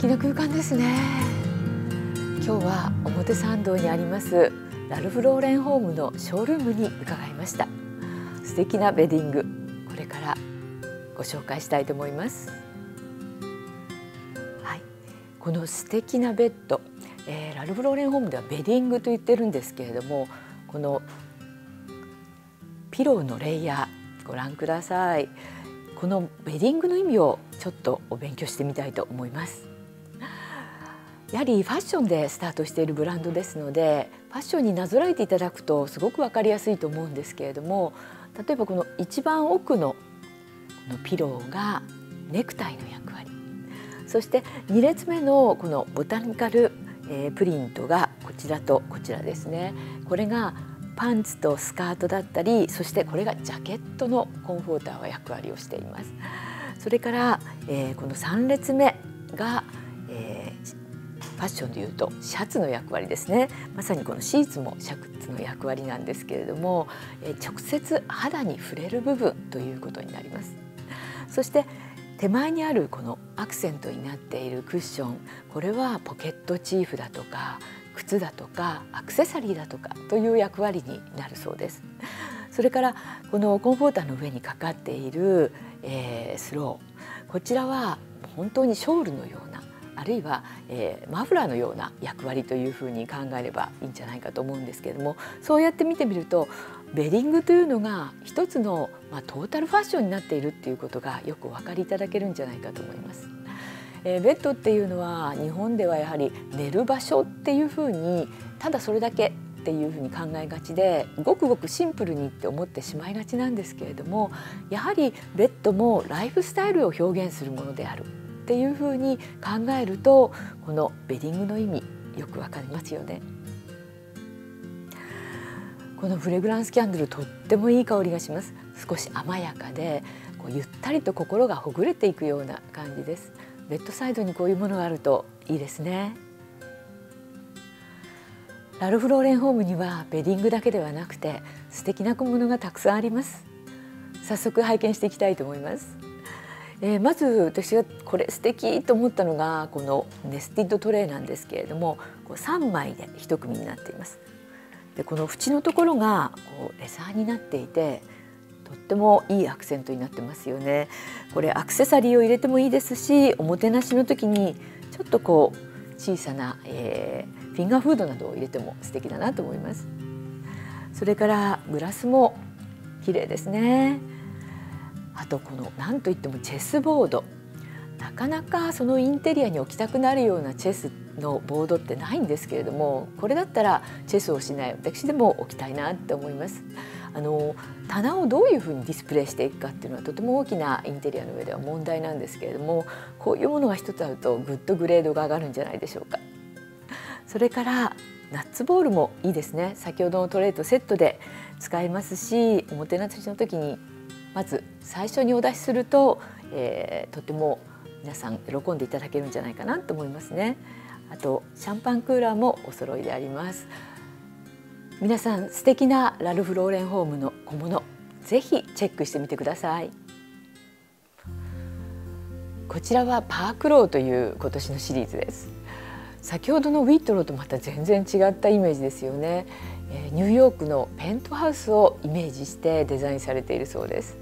敵な空間ですね今日は表参道にありますラルフローレンホームのショールームに伺いました素敵なベディングこれからご紹介したいと思いますはいこの素敵なベッド、えー、ラルフローレンホームではベディングと言ってるんですけれどもこのピローのレイヤーご覧くださいこのベディングの意味をちょっとお勉強してみたいと思いますやはりファッションでスタートしているブランドですのでファッションになぞらえていただくとすごく分かりやすいと思うんですけれども例えばこの一番奥のこのピローがネクタイの役割そして2列目のこのボタニカル、プリントがこちらとこちらですねこれがパンツとスカートだったりそしてこれがジャケットのコンフォーターは役割をしていますそれから、えー、この3列目が、えー、ファッションでいうとシャツの役割ですねまさにこのシーツもシャツの役割なんですけれども、え直接肌に触れる部分ということになりますそして手前にあるこのアクセントになっているクッションこれはポケットチーフだとか靴だとかアクセサリーだとかという役割になるそうですそれからこのコンフォーターの上にかかっている、えー、スローこちらは本当にショールのようなあるいは、えー、マフラーのような役割というふうに考えればいいんじゃないかと思うんですけれどもそうやって見てみるとベリングというのが一つの、まあ、トータルファッションになっているっていうことがよくお分かりいただけるんじゃないかと思います。えー、ベッドっていうのは日本ではやはり寝る場所っていうふうにただそれだけっていうふうに考えがちでごくごくシンプルにって思ってしまいがちなんですけれどもやはりベッドもライフスタイルを表現するものであるっていうふうに考えるとこのベディングの意味よくわかりますよね。このフレグランスキャンドルとってもいい香りがします少し甘やかでこうゆったりと心がほぐれていくような感じですベッドサイドにこういうものがあるといいですねラルフ・ローレンホームにはベディングだけではなくて素敵な小物がたくさんあります早速拝見していきたいと思いますえー、まず私がこれ素敵と思ったのがこのネスティッドトレイなんですけれどもこう3枚で1組になっています。でこの縁のところがこうレザーになっていてとってもいいアクセントになってますよね。これアクセサリーを入れてもいいですしおもてなしの時にちょっとこう小さな、えー、フィンガーフードなどを入れても素敵だなと思います。それからグラスも綺麗ですね。あとこの何といってもチェスボードなかなかそのインテリアに置きたくなるようなチェスのボードってないんですけれどもこれだったらチェスをしない私でも置きたいなって思います。あの棚をどういうふうにディスプレイしていくかっていうのはとても大きなインテリアの上では問題なんですけれどもこういうものが一つあるとぐっとグレードが上がるんじゃないでしょうか。それからナッツボールもいいですね先ほどのトレーとセットで使えますしおもてなしの時にまず最初にお出しすると、えー、とても皆さん喜んでいただけるんじゃないかなと思いますねあとシャンパンクーラーもお揃いであります皆さん素敵なラルフ・ローレンホームの小物ぜひチェックしてみてくださいこちらはパークローという今年のシリーズです先ほどのウィットローとまた全然違ったイメージですよねニューヨークのペントハウスをイメージしてデザインされているそうです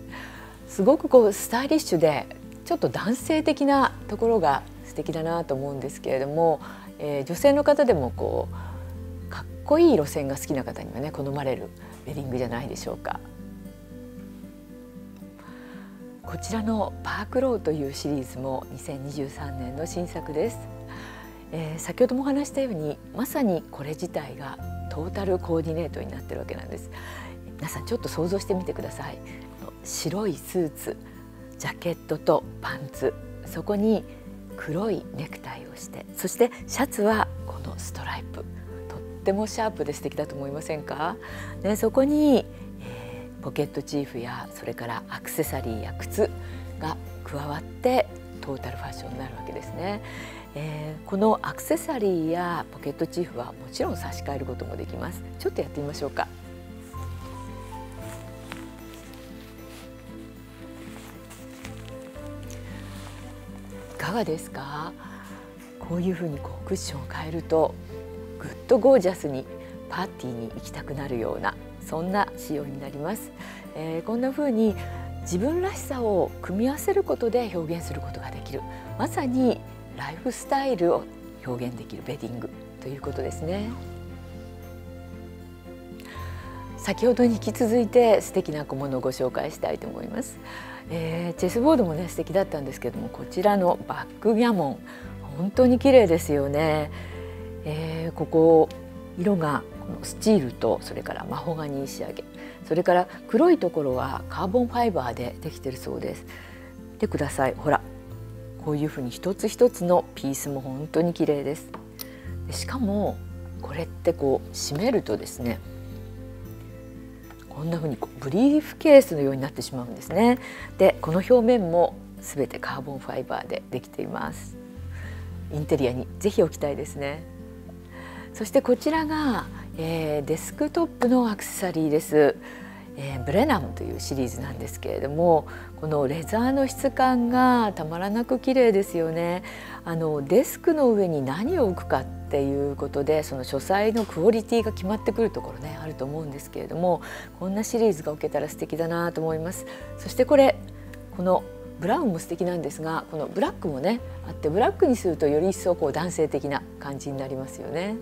すごくこうスタイリッシュでちょっと男性的なところが素敵だなと思うんですけれども、えー、女性の方でもこうかっこいい路線が好きな方にはね好まれるベリングじゃないでしょうかこちらの「パークロー」というシリーズも2023年の新作です、えー、先ほども話したようにまさにこれ自体がトータルコーディネートになってるわけなんです皆さんちょっと想像してみてください白いスーツジャケットとパンツそこに黒いネクタイをしてそしてシャツはこのストライプとってもシャープで素敵だと思いませんか、ね、そこに、えー、ポケットチーフやそれからアクセサリーや靴が加わってトータルファッションになるわけですね。えー、このアクセサリーやポケットチーフはもちろん差し替えることもできますちょっとやってみましょうかいかがですかこういうふうにこうクッションを変えるとグッとゴージャスにパーティーに行きたくなるようなそんな仕様になります、えー、こんな風に自分らしさを組み合わせることで表現することができるまさにライフスタイルを表現できるベディングということですね先ほどに引き続いて素敵な小物をご紹介したいと思います、えー、チェスボードもね素敵だったんですけどもこちらのバックギャモン本当に綺麗ですよね、えー、ここ色がスチールとそれからマホガニー仕上げそれから黒いところはカーボンファイバーでできてるそうです。見てくださいほらこういうふうに一つ一つのピースも本当に綺麗ですしかもこれってこう締めるとですねこんな風にこうブリーフケースのようになってしまうんですねでこの表面もすべてカーボンファイバーでできていますインテリアにぜひ置きたいですねそしてこちらが、えー、デスクトップのアクセサリーですえー、ブレナムというシリーズなんですけれどもこのレザーの質感がたまらなく綺麗ですよねあのデスクの上に何を置くかっていうことでその書斎のクオリティが決まってくるところねあると思うんですけれどもこんなシリーズが置けたら素敵だなと思いますそしてこれこのブラウンも素敵なんですがこのブラックもねあってブラックにするとより一層こう男性的な感じになりますよね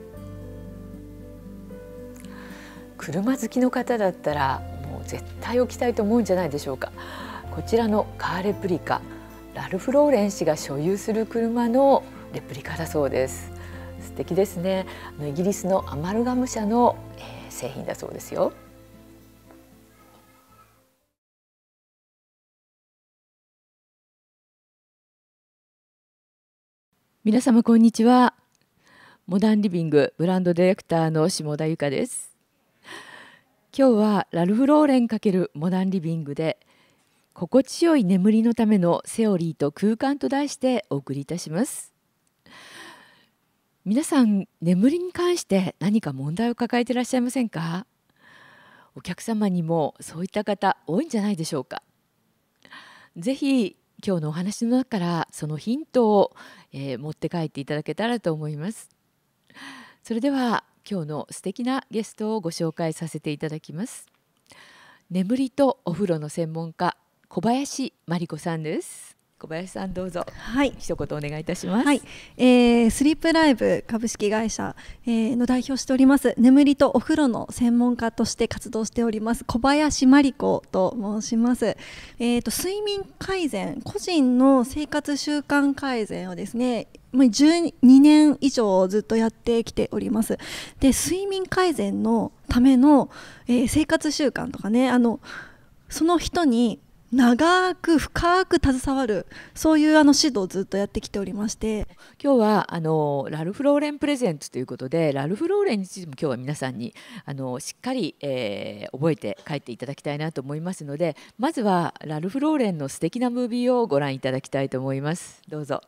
車好きの方だったらう絶対置きたいと思うんじゃないでしょうかこちらのカーレプリカラルフ・ローレン氏が所有する車のレプリカだそうです素敵ですねイギリスのアマルガム社の、えー、製品だそうですよ皆様こんにちはモダンリビングブランドディレクターの下田由香です今日はラルフ・ローレンかけるモダンリビングで心地よい眠りのためのセオリーと空間と題してお送りいたします皆さん眠りに関して何か問題を抱えていらっしゃいませんかお客様にもそういった方多いんじゃないでしょうかぜひ今日のお話の中からそのヒントを、えー、持って帰っていただけたらと思いますそれでは今日の素敵なゲストをご紹介させていただきます眠りとお風呂の専門家小林真理子さんです小林さんどうぞはい一言お願いいたします、はい、えー、スリープライブ株式会社、えー、の代表しております眠りとお風呂の専門家として活動しております小林真理子と申しますえっ、ー、と睡眠改善個人の生活習慣改善をですね12年以上ずっとやってきておりますで睡眠改善のための、えー、生活習慣とかねあのその人に長く深く携わるそういうあの指導をずっとやってきておりまして今日はあのラルフ・ローレンプレゼンツということでラルフ・ローレンについても今日は皆さんにあのしっかり、えー、覚えて帰っていただきたいなと思いますのでまずはラルフ・ローレンの素敵なムービーをご覧いただきたいと思いますどうぞ。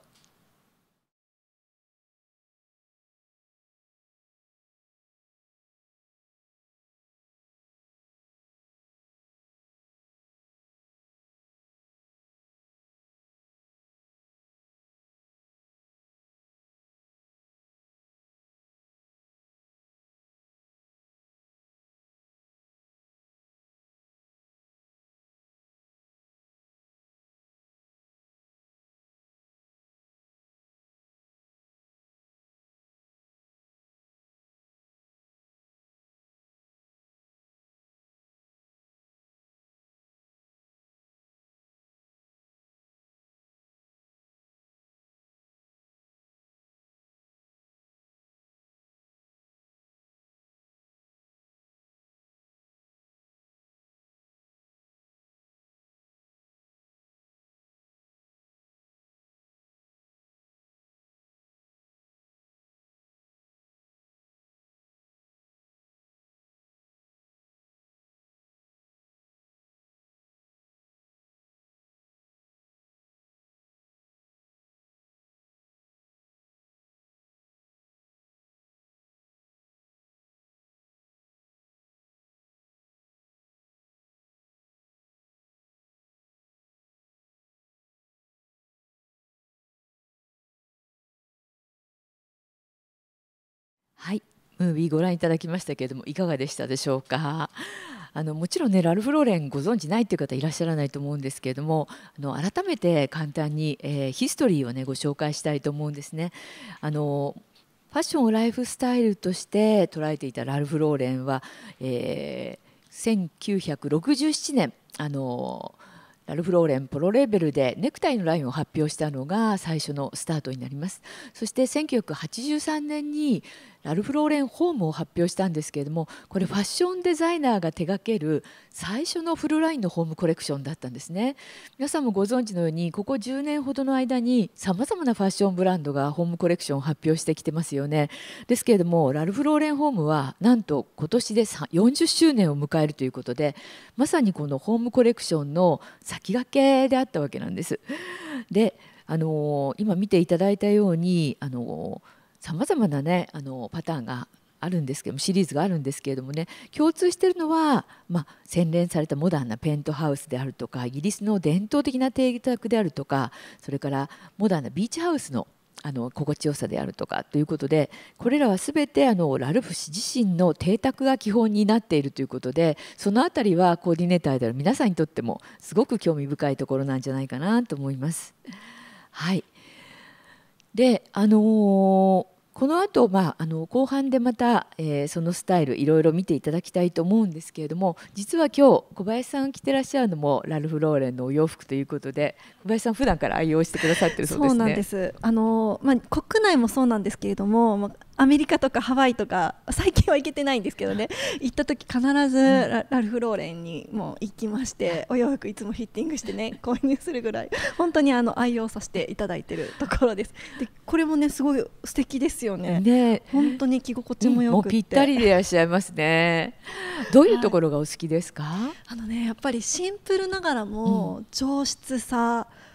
はいムービーご覧いただきましたけれどもいかがでしたでしょうかあのもちろんねラルフ・ローレンご存知ないという方いらっしゃらないと思うんですけれどもあの改めて簡単に、えー、ヒストリーをねご紹介したいと思うんですね。あのファッションをライフスタイルとして捉えていたラルフ・ローレンは、えー、1967年あのラルフ・ローレンポロレベルでネクタイのラインを発表したのが最初のスタートになりますそして1983年にラルフ・ローレンホームを発表したんですけれどもこれファッションデザイナーが手掛ける最初のフルラインのホームコレクションだったんですね皆さんもご存知のようにここ10年ほどの間にさまざまなファッションブランドがホームコレクションを発表してきてますよねですけれどもラルフ・ローレンホームはなんと今年で40周年を迎えるということでまさにこのホームコレクションの先駆けであったわけなんです。であの今見ていただいたようにあのーさまざまな、ね、あのパターンがあるんですけどもシリーズがあるんですけれどもね共通しているのは、まあ、洗練されたモダンなペントハウスであるとかイギリスの伝統的な邸宅であるとかそれからモダンなビーチハウスのあの心地よさであるとかということでこれらは全てあのラルフ氏自身の邸宅が基本になっているということでその辺りはコーディネーターである皆さんにとってもすごく興味深いところなんじゃないかなと思います。はい、であのーこの後、まああの後半でまた、えー、そのスタイルいろいろ見ていただきたいと思うんですけれども実は今日小林さん着てらっしゃるのもラルフ・ローレンのお洋服ということで小林さん普段から愛用してくださってるそうですね。そうなんですあの、まあ、国内もそうなんですけれども、まあアメリカとかハワイとか最近は行けてないんですけどね行った時必ずラ,、ラルフ・ローレンにも行きましてお洋服いつもフィッティングしてね購入するぐらい本当にあの愛用させていただいてるところですでこれもねすごい素敵ですよねで本当に着心地もよくぴったりでいらっしゃいますねどういうところがお好きですか、はい、あのねやっぱりシンプルながらも上質さ、うん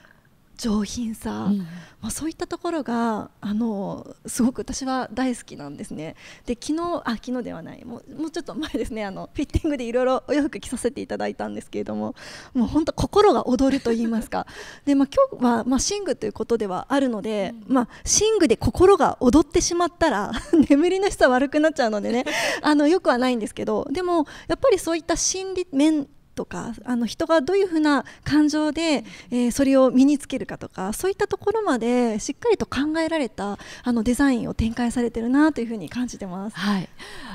上品さ、うん、まあ、そういったところがあのすごく私は大好きなんですねで昨日あ昨日ではないもうもうちょっと前ですねあのフィッティングでいろいろお洋服着させていただいたんですけれどももう本当心が躍ると言いますか で、まあ、今日は、まあ、寝具ということではあるので、うん、まあ、寝具で心が踊ってしまったら 眠りの質は悪くなっちゃうのでね あのよくはないんですけどでもやっぱりそういった心理面とかあの人がどういうふうな感情で、えー、それを身につけるかとかそういったところまでしっかりと考えられたあのデザインを展開されてるなというふうに感じてます、はい、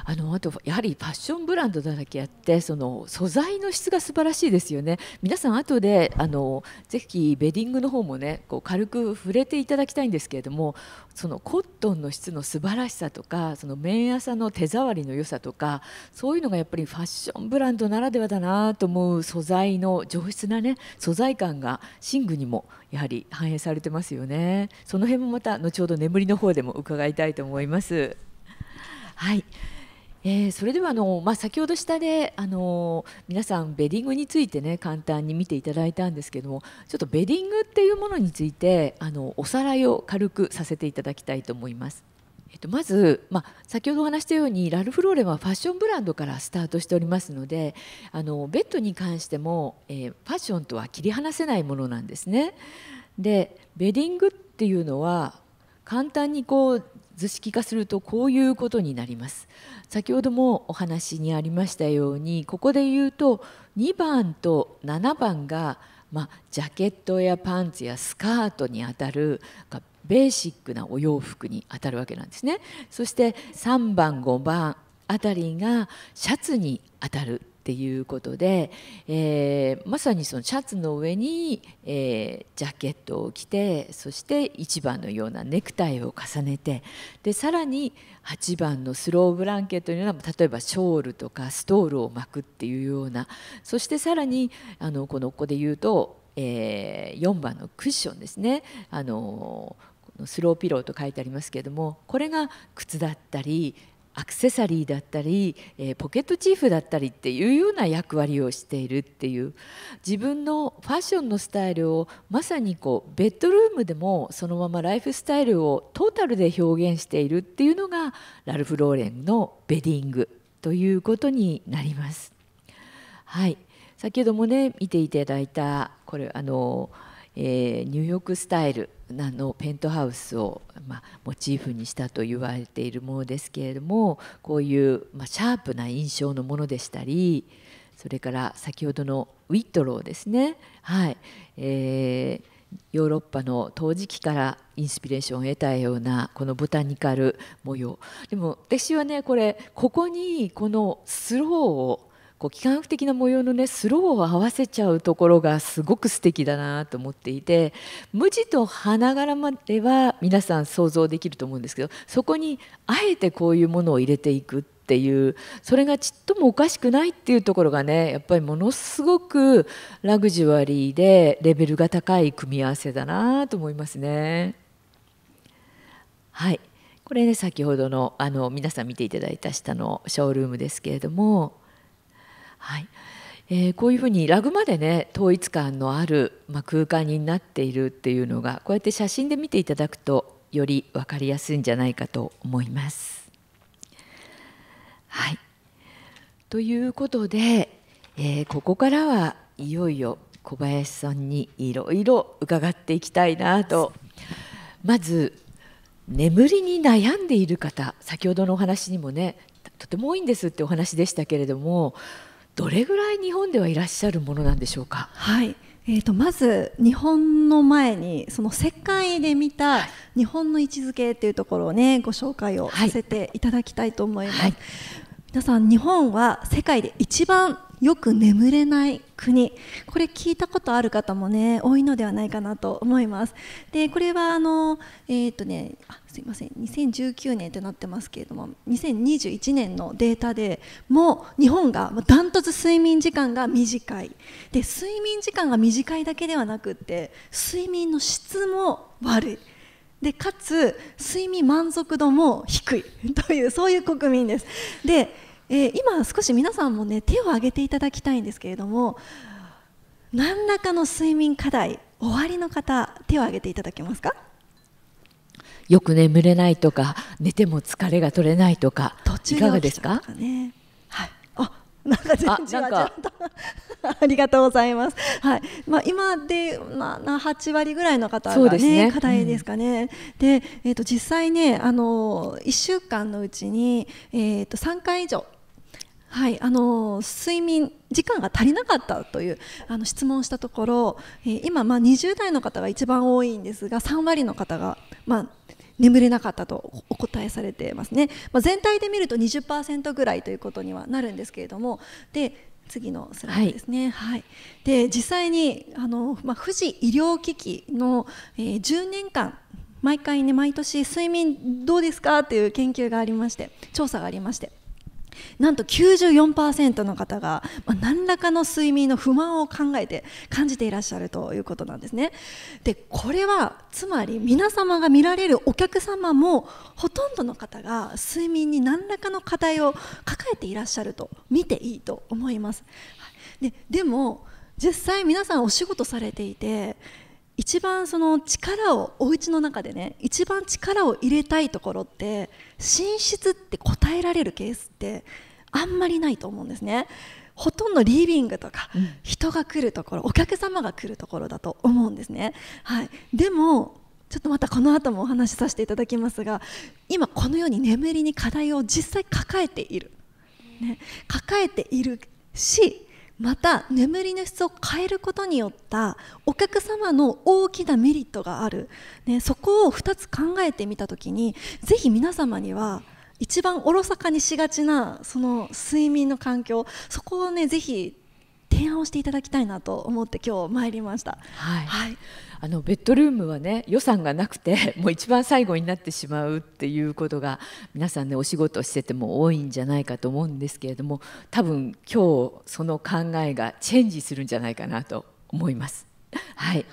あのあとやはりファッションブランドだらけあってその素材の質が素晴らしいですよね皆さん後であのぜひベディングの方もねこう軽く触れていただきたいんですけれどもそのコットンの質の素晴らしさとかその綿朝の手触りの良さとかそういうのがやっぱりファッションブランドならではだなとと思う素材の上質なね素材感が寝具にもやはり反映されてますよねその辺もまた後ほど眠りの方でも伺いたいと思いますはいえー、それではあの、まあ、先ほど下であの皆さんベディングについてね簡単に見ていただいたんですけどもちょっとベディングっていうものについてあのおさらいを軽くさせていただきたいと思います。えっと、まず、まあ、先ほどお話したようにラルフローレンはファッションブランドからスタートしておりますのであのベッドに関しても、えー、ファッションとは切り離せないものなんですね。でベディングっていうのは簡単にこう図式化するとこういうことになります先ほどもお話にありましたようにここで言うと2番と7番が、まあ、ジャケットやパンツやスカートにあたるベーシックなお洋服にあたるわけなんですねそして3番5番あたりがシャツにあたるっていうことで、えー、まさにそのシャツの上に、えー、ジャケットを着てそして1番のようなネクタイを重ねてでさらに8番のスローブランケットには例えばショールとかストールを巻くっていうようなそしてさらにあのこのここで言うとえー、4番のクッションですねあのスローピローと書いてありますけれどもこれが靴だったりアクセサリーだったり、えー、ポケットチーフだったりっていうような役割をしているっていう自分のファッションのスタイルをまさにこうベッドルームでもそのままライフスタイルをトータルで表現しているっていうのがラルフ・ローレンのベディングということになります。はい先ほどもね見ていただいたこれあの、えー、ニューヨークスタイルあのペントハウスを、まあ、モチーフにしたと言われているものですけれどもこういう、まあ、シャープな印象のものでしたりそれから先ほどのウィットローですね、はいえー、ヨーロッパの陶磁器からインスピレーションを得たようなこのボタニカル模様でも私はねこれここにこのスローをこう幾何学的な模様のねスローを合わせちゃうところがすごく素敵だなと思っていて無地と花柄までは皆さん想像できると思うんですけどそこにあえてこういうものを入れていくっていうそれがちっともおかしくないっていうところがねやっぱりものすごくラグジュアリーでレベルが高い組み合わせだなと思いますね。はいこれね先ほどのあの皆さん見ていただいた下のショールームですけれども。はいえー、こういうふうにラグまでね統一感のある、まあ、空間になっているっていうのがこうやって写真で見ていただくとより分かりやすいんじゃないかと思います。はいということで、えー、ここからはいよいよ小林さんにいろいろ伺っていきたいなとまず眠りに悩んでいる方先ほどのお話にもねとても多いんですってお話でしたけれどもどれぐらい日本ではいらっしゃるものなんでしょうか。はい。えーと、まず日本の前にその世界で見た日本の位置づけっていうところをねご紹介をさせていただきたいと思います。はいはい皆さん日本は世界で一番よく眠れない国これ聞いたことある方もね多いのではないかなと思いますでこれはあのえっ、とねあすいません2019年となってますけれども2021年のデータでも日本がダントツ睡眠時間が短いで睡眠時間が短いだけではなくって睡眠の質も悪いでかつ睡眠満足度も低い というそういう国民ですでえー、今少し皆さんもね手を挙げていただきたいんですけれども何らかの睡眠課題終わりの方手を挙げていただけますかよく眠れないとか寝ても疲れが取れないとか途中、ね、いかがですか、ね、はい、あなんか全然あ ありがとうございます。はい、まあ今でまあ八割ぐらいの方がね、ね、課題ですかね。うん、で、えっ、ー、と実際ねあの一週間のうちにえっ、ー、と三回以上はい、あの睡眠時間が足りなかったというあの質問したところ、えー、今、まあ、20代の方が一番多いんですが3割の方が、まあ、眠れなかったとお答えされてますね、まあ、全体で見ると20%ぐらいということにはなるんですけれどもで次のスライドですね、はい、はい、で実際にあの、まあ、富士医療機器の、えー、10年間毎回ね毎年睡眠どうですかっていう研究がありまして調査がありまして。なんと94%の方が、まあ、何らかの睡眠の不満を考えて感じていらっしゃるということなんですね。でこれはつまり皆様が見られるお客様もほとんどの方が睡眠に何らかの課題を抱えていらっしゃると見ていいと思います。ででも実際皆さんお仕事されていて一番その力をお家の中でね一番力を入れたいところって寝室って答えられるケースってあんまりないと思うんですねほとんどリビングとか、うん、人が来るところお客様が来るところだと思うんですね、はい、でもちょっとまたこの後もお話しさせていただきますが今このように眠りに課題を実際抱えている、ね、抱えているしまた眠りの質を変えることによったお客様の大きなメリットがある、ね、そこを2つ考えてみた時にぜひ皆様には一番おろそかにしがちなその睡眠の環境そこをねぜひ提案をしていただきたいなと思って今日参りました。はい、はいあのベッドルームはね予算がなくて もう一番最後になってしまうっていうことが皆さんねお仕事してても多いんじゃないかと思うんですけれども多分今日その考えがチェンジするんじゃないかなと思います。はい、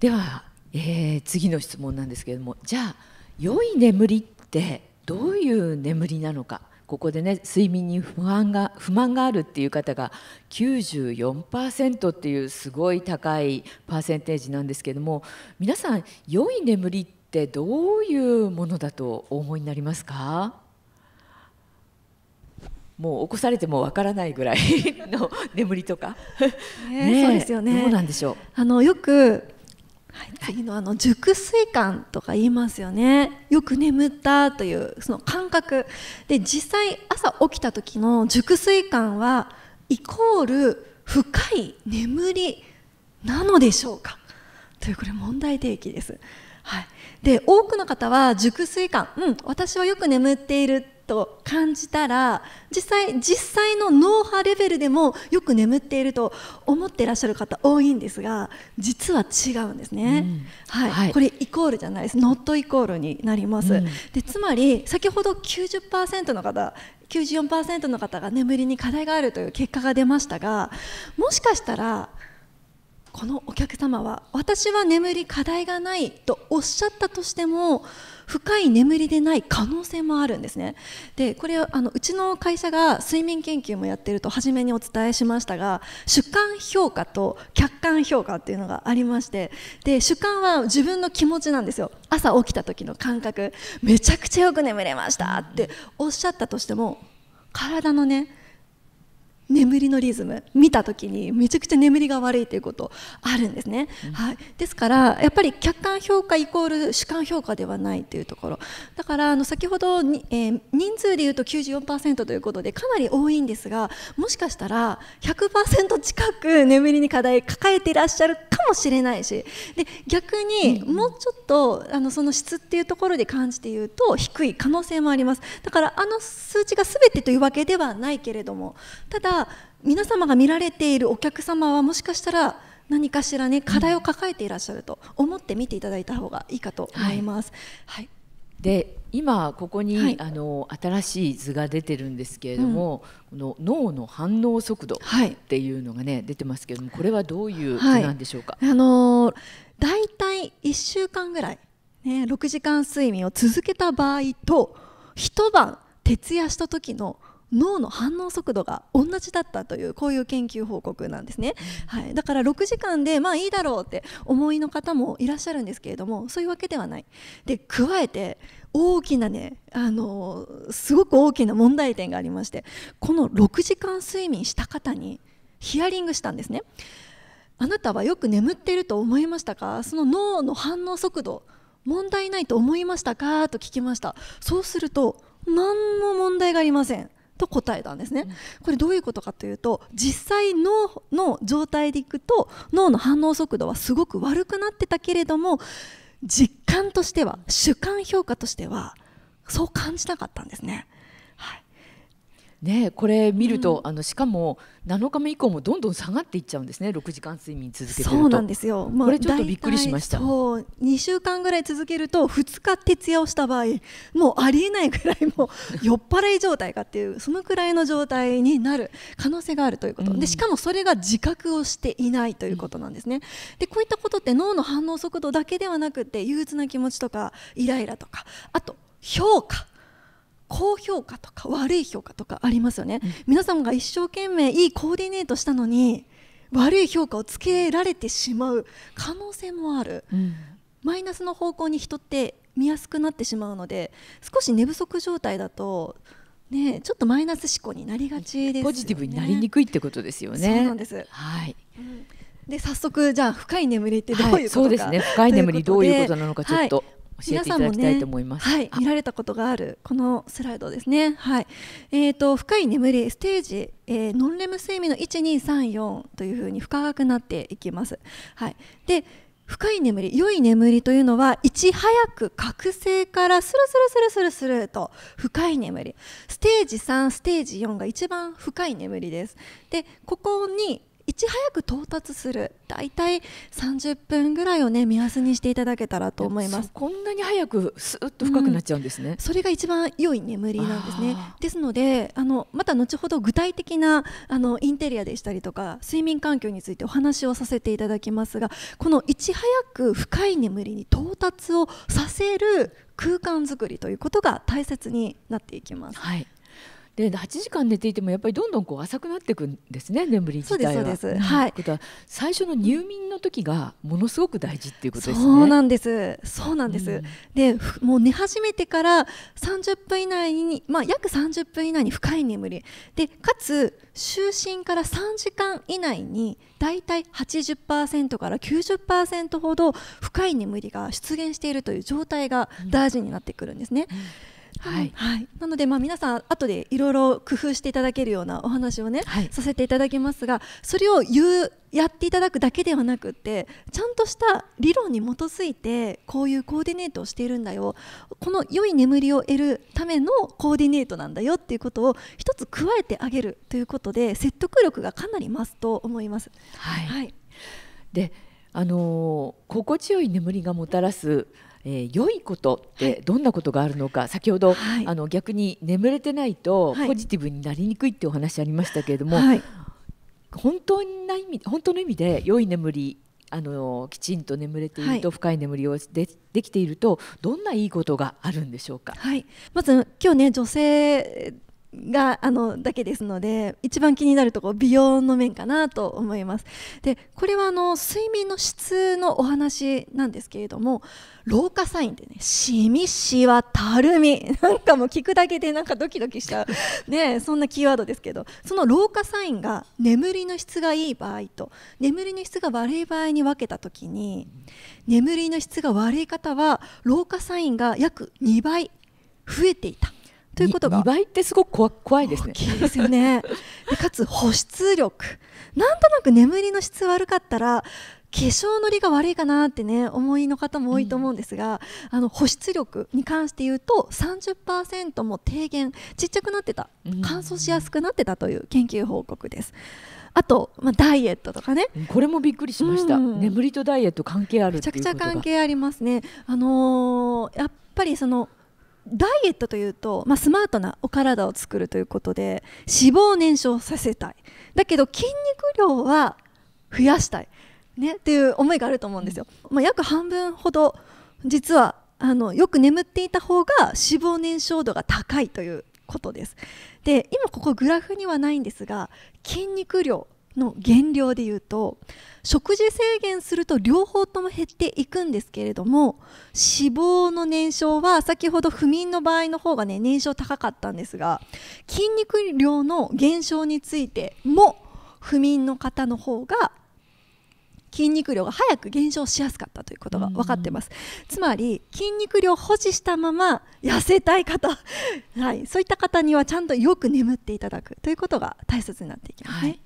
では、えー、次の質問なんですけれどもじゃあ良い眠りってどういう眠りなのかここでね睡眠に不安が不満があるっていう方が94%っていうすごい高いパーセンテージなんですけども皆さん良い眠りってどういうものだとお思いになりますかもう起こされてもわからないぐらいの眠りとか、ねそうですよねどうなんでしょうあのよくはい、次のあの熟睡感とか言いますよねよく眠ったというその感覚で実際朝起きた時の熟睡感はイコール深い眠りなのでしょうかというこれ問題提起です。はい、で多くの方は熟睡感、うん、私はよく眠っていると感じたら実際実際の脳波レベルでもよく眠っていると思っていらっしゃる方多いんですが実は違うんですね、うんはい、はい、これイコールじゃないですノットイコールになります、うん、でつまり先ほど90%の方94%の方が眠りに課題があるという結果が出ましたがもしかしたらこのお客様は私は眠り課題がないとおっしゃったとしても深い眠りでない可能性もあるんですねでこれあのうちの会社が睡眠研究もやってると初めにお伝えしましたが主観評価と客観評価っていうのがありましてで主観は自分の気持ちなんですよ朝起きた時の感覚めちゃくちゃよく眠れましたっておっしゃったとしても体のね眠りのリズム見た時にめちゃくちゃ眠りが悪いということあるんですね、うん、はい、ですからやっぱり客観評価イコール主観評価ではないというところだからあの先ほどに、えー、人数でいうと94%ということでかなり多いんですがもしかしたら100%近く眠りに課題抱えていらっしゃるかもしれないしで逆にもうちょっと、うん、あのその質っていうところで感じて言うと低い可能性もありますだからあの数値が全てというわけではないけれどもただ皆様が見られているお客様はもしかしたら何かしらね課題を抱えていらっしゃると思って見ていただいた方がいいかと思います。はい、はいで今ここに、はい、あの新しい図が出てるんですけれども、うん、この脳の反応速度っていうのがね、はい、出てますけれどもこれはどういう図なんでしょうか、はい、あのー、大体一週間ぐらい、ね、六時間睡眠を続けた場合と一晩徹夜した時の脳の反応速度が同じだったというこういう研究報告なんですね、はい、だから6時間でまあいいだろうって思いの方もいらっしゃるんですけれどもそういうわけではないで加えて大きなねあのすごく大きな問題点がありましてこの6時間睡眠した方にヒアリングしたんですねあなたはよく眠っていると思いましたかその脳の反応速度問題ないと思いましたかと聞きましたそうすると何の問題がありませんと答えたんですね、これどういうことかというと実際脳の状態でいくと脳の反応速度はすごく悪くなってたけれども実感としては主観評価としてはそう感じなかったんですね。ね、これ見ると、うん、あのしかも7日目以降もどんどん下がっていっちゃうんですね6時間睡眠続けてるとそうなんですよ、まあ、これちょっとびっくりしましたそう2週間ぐらい続けると2日徹夜をした場合もうありえないぐらいもう 酔っ払い状態かっていうそのくらいの状態になる可能性があるということ、うん、でしかもそれが自覚をしていないということなんですね、うん、でこういったことって脳の反応速度だけではなくて憂鬱な気持ちとかイライラとかあと評価高評価とか悪い評価とかありますよね、うん、皆様が一生懸命いいコーディネートしたのに悪い評価をつけられてしまう可能性もある、うん、マイナスの方向に人って見やすくなってしまうので少し寝不足状態だとね、ちょっとマイナス思考になりがちです、ね、ポジティブになりにくいってことですよね。そうなんです。はい。で早速じゃあ深い眠りってどういうことか、はい、そうですね。深い眠りどういうことなのかちょっと、は皆さんもね、はい、見られたことがあるこのスライドですね。はい、えー、と深い眠りステージ、えー、ノンレム睡眠の1234というふうに深くなっていきます。はい。で深い眠り良い眠りというのはいち早く覚醒からスルスルスルスルスルと深い眠りステージ3ステージ4が一番深い眠りですでここにいち早く到達する大体30分ぐらいをね目安にしていただけたらと思いますこんなに早くスーッと深くなっちゃうんですね、うん、それが一番良い眠りなんですねですのであのまた後ほど具体的なあのインテリアでしたりとか睡眠環境についてお話をさせていただきますがこのいち早く深い眠りに到達をさせる空間づくりということが大切になっていきます。はいで8時間寝ていてもやっぱりどんどんこう浅くなっていくんですね眠り自体は。そうですそうです。はい。ことは最初の入眠の時がものすごく大事っていうことですね。そうなんです。そうなんです。うん、でもう寝始めてから30分以内にまあ約30分以内に深い眠りでかつ就寝から3時間以内にだいたい80%から90%ほど深い眠りが出現しているという状態が大事になってくるんですね。うんうんはい、はい、なので、まあ、皆さん後でいろいろ工夫していただけるようなお話をね、はい、させていただきますがそれを言うやっていただくだけではなくてちゃんとした理論に基づいてこういうコーディネートをしているんだよこの良い眠りを得るためのコーディネートなんだよっていうことを一つ加えてあげるということで説得力がかなり増すと思います。はい、はい、であのー、心地よい眠りがもたらすえー、良いことってどんなことがあるのか、はい、先ほど、はい、あの逆に眠れてないとポジティブになりにくいってお話ありましたけれども、はい、本当な意味本当の意味で良い眠りあのきちんと眠れていると、深い眠りをでできているとどんないいことがあるんでしょうか、はい、まず今日ね女性があのだけですので一番気になるとこ美容の面かなと思いますでこれはあの睡眠の質のお話なんですけれども老化サインでねしみしワたるみ なんかも聞くだけでなんかドキドキしちゃう、ね、そんなキーワードですけどその老化サインが眠りの質がいい場合と眠りの質が悪い場合に分けた時に眠りの質が悪い方は老化サインが約2倍増えていたということは2倍ってすごく怖怖いですね。大きいですよね でかつ保湿力なんとなく眠りの質悪かったら化粧のりが悪いかなってね思いの方も多いと思うんですが、うん、あの保湿力に関して言うと30%も低減ちっちゃくなってた乾燥しやすくなってたという研究報告です。あと、まあ、ダイエットとかねこれもびっくりしました、うん、眠りとダイエット関係あるめちゃくちゃ関係ありますねあのー、やっぱりそのダイエットというと、まあ、スマートなお体を作るということで脂肪を燃焼させたいだけど筋肉量は増やしたい、ね、っていう思いがあると思うんですよ。まあ、約半分ほど実はあのよく眠っていた方が脂肪燃焼度が高いということです。で今ここグラフにはないんですが筋肉量の減量でいうと食事制限すると両方とも減っていくんですけれども脂肪の燃焼は先ほど不眠の場合の方がね燃焼高かったんですが筋肉量の減少についても不眠の方の方が筋肉量が早く減少しやすかったということが分かってます、つまり筋肉量を保持したまま痩せたい方、はい、そういった方にはちゃんとよく眠っていただくということが大切になっていきますね。はい